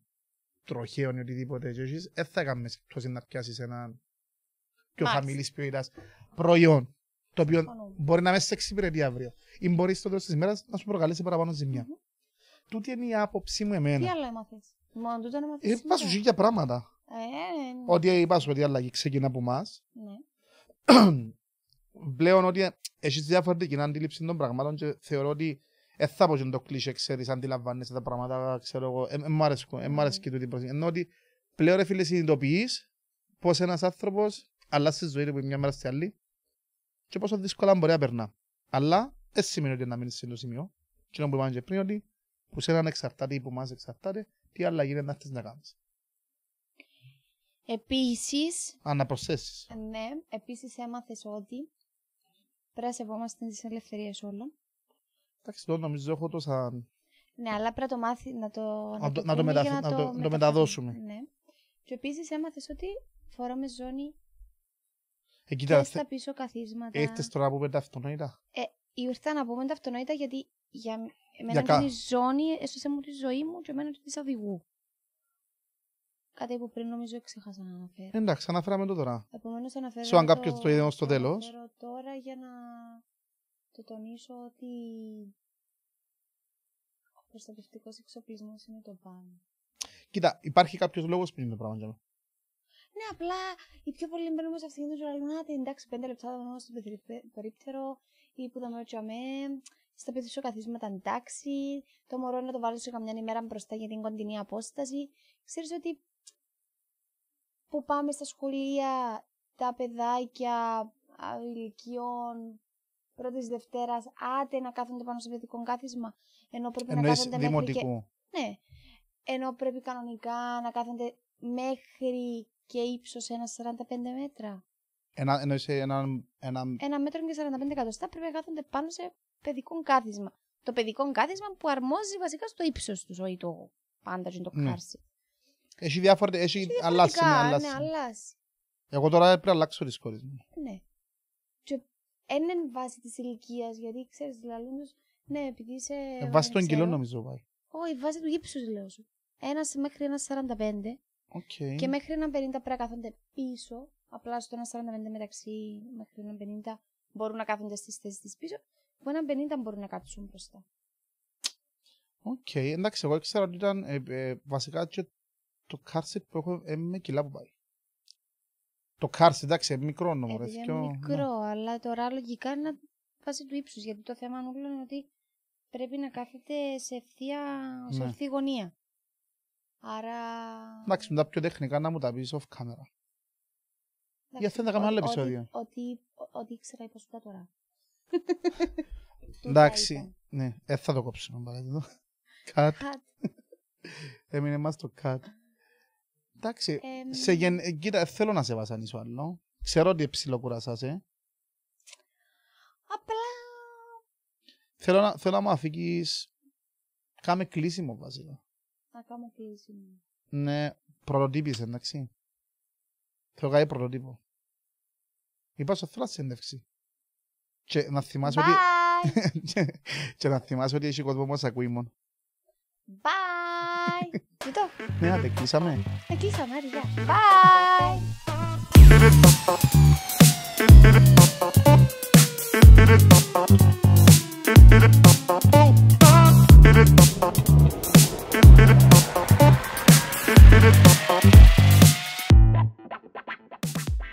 τροχαίο ή οτιδήποτε και έχεις, δεν θα έκαμες πτώση να πιάσεις έναν πιο χαμηλής ποιότητας προϊόν το οποίο μπορεί να μέσα σε εξυπηρετεί αύριο ή μπορείς στο τέλος της μέρας να σου προκαλέσει παραπάνω Τούτη είναι η άποψή μου εμένα. Τι άλλο έμαθες, μόνο τούτο έμαθες. Είπα σου για πράγματα. Ε, ε, ε, Ότι είπα σου ότι η αλλαγή ξεκινά από εμάς. Ναι. πλέον ότι έχεις διαφορετική αντίληψη των πραγμάτων και θεωρώ ότι δεν θα πω το κλίσιο, ξέρεις, αντιλαμβάνεσαι τα πράγματα, ξέρω εγώ, ε, ε, μ' αρέσει, ε, μ' αρέσει ναι. και τούτη προσέγγιση. Ενώ ότι πλέον ρε φίλε συνειδητοποιείς πως ένας άνθρωπος αλλάζει τη ζωή του μια μέρα στη άλλη και πόσο δύσκολα μπορεί να περνά. Αλλά δεν σημαίνει ότι να μείνεις σε το σημείο. Και που είπαμε και πριν ότι που σε έναν εξαρτάται ή που μας εξαρτάται, τι άλλα γίνεται να θες να κάνεις. Επίσης... Αν Ναι, επίσης έμαθες ότι πρέπει να σεβόμαστε τις ελευθερίες όλων. Εντάξει, το νομίζω έχω σαν... Ναι, αλλά πρέπει να το μάθει να το, να το, να το, μεταδώσουμε. Ναι. Και επίσης έμαθες ότι φοράμε ζώνη ε, κοίτα, και στα πίσω καθίσματα. Έχετε τώρα που πούμε τα αυτονόητα. Ε, ήρθα να πούμε τα αυτονόητα γιατί για μένα για είναι κα... η ζώνη έσωσε μου τη ζωή μου και εμένα τη οδηγού κάτι που πριν νομίζω ξέχασα να αναφέρω. Εντάξει, αναφέραμε το τώρα. Επομένως, αναφέρω. Σου αν κάποιο το είδε στο τέλος. τώρα για να το τονίσω ότι ο προστατευτικός εξοπλισμός είναι το πάνω. Κοίτα, υπάρχει κάποιος λόγος που είναι το πράγμα για Ναι, απλά οι πιο πολλοί μπαίνουν μέσα αυτήν την ζωή. ότι εντάξει, πέντε λεπτά θα βγω στο περίπτερο ή που θα με ρωτιαμέ. Στα παιδιά καθίσματα εντάξει. Το μωρό να το βάλω σε καμιά ημέρα μπροστά για την κοντινή απόσταση. Ξέρεις ότι που πάμε στα σχολεία τα παιδάκια ηλικιών πρώτης Δευτέρας, άτε να κάθονται πάνω σε παιδικό κάθισμα, ενώ πρέπει Εννοείς να κάθονται δημοτικού. και... Ναι, ενώ πρέπει κανονικά να κάθονται μέχρι και ύψος ένα 45 μέτρα. Ένα, εννοείς ένα, ένα... ένα μέτρο και 45 εκατοστά πρέπει να κάθονται πάνω σε παιδικό κάθισμα. Το παιδικό κάθισμα που αρμόζει βασικά στο ύψος τους ζωή του πάντα το mm. Έχει διάφορα, έχει ναι, αλλάσει. Ναι, αλλάξει. Εγώ τώρα πρέπει να αλλάξω τις κόρες μου. Ναι. Και είναι βάση της ηλικίας, γιατί ξέρεις, δηλαδή, ναι, επειδή είσαι... Ε, βάση των κιλών νομίζω πάει. Όχι, βάση του γύψους λέω σου. Ένας μέχρι ένας 45 okay. και μέχρι ένα 50 πρέπει να κάθονται πίσω. Απλά στο ένα 45 μεταξύ μέχρι ένα 50 μπορούν να κάθονται στις θέσεις της πίσω. που ένα 50 μπορούν να κάτσουν μπροστά. Οκ, okay, εντάξει, εγώ ήξερα ότι ήταν ε, ε, βασικά και το κάρσιτ που έχω ε, με κιλά που πάει. Το κάρσιτ, εντάξει, ε, μικρό νόμο. Ε, είναι μικρό, ναι. αλλά τώρα λογικά είναι βάση του ύψου. Γιατί το θέμα όλο είναι ότι πρέπει να κάθεται σε ευθεία, σε ναι. γωνία. Άρα. Εντάξει, μετά πιο τεχνικά να μου τα πεις off camera. Για αυτό θα κάνουμε άλλο επεισόδιο. Ότι, ότι ήξερα υποσχετά τώρα. Εντάξει, ναι, ε, θα το κόψουμε Κατ. Έμεινε μας το κατ. Εντάξει, σε γεν... Ε, κοίτα, θέλω να σε βασανίσω άλλο. Ξέρω ότι ψιλοκουρασάς, ε. Απλά... Θέλω να, θέλω να μου αφήκεις... Κάμε κλείσιμο βασικά. Να κάνω κλείσιμο. Ναι, πρωτοτύπησε, εντάξει. Θέλω κάτι πρωτοτύπο. Είπα σου θέλω συνέντευξη. Και να θυμάσαι Bye. ότι... και να θυμάσαι ότι έχει κόσμο μας ακούει μόνο. Bye. Bye. You Ja, det klisar mig. Det klisar mig, det Bye.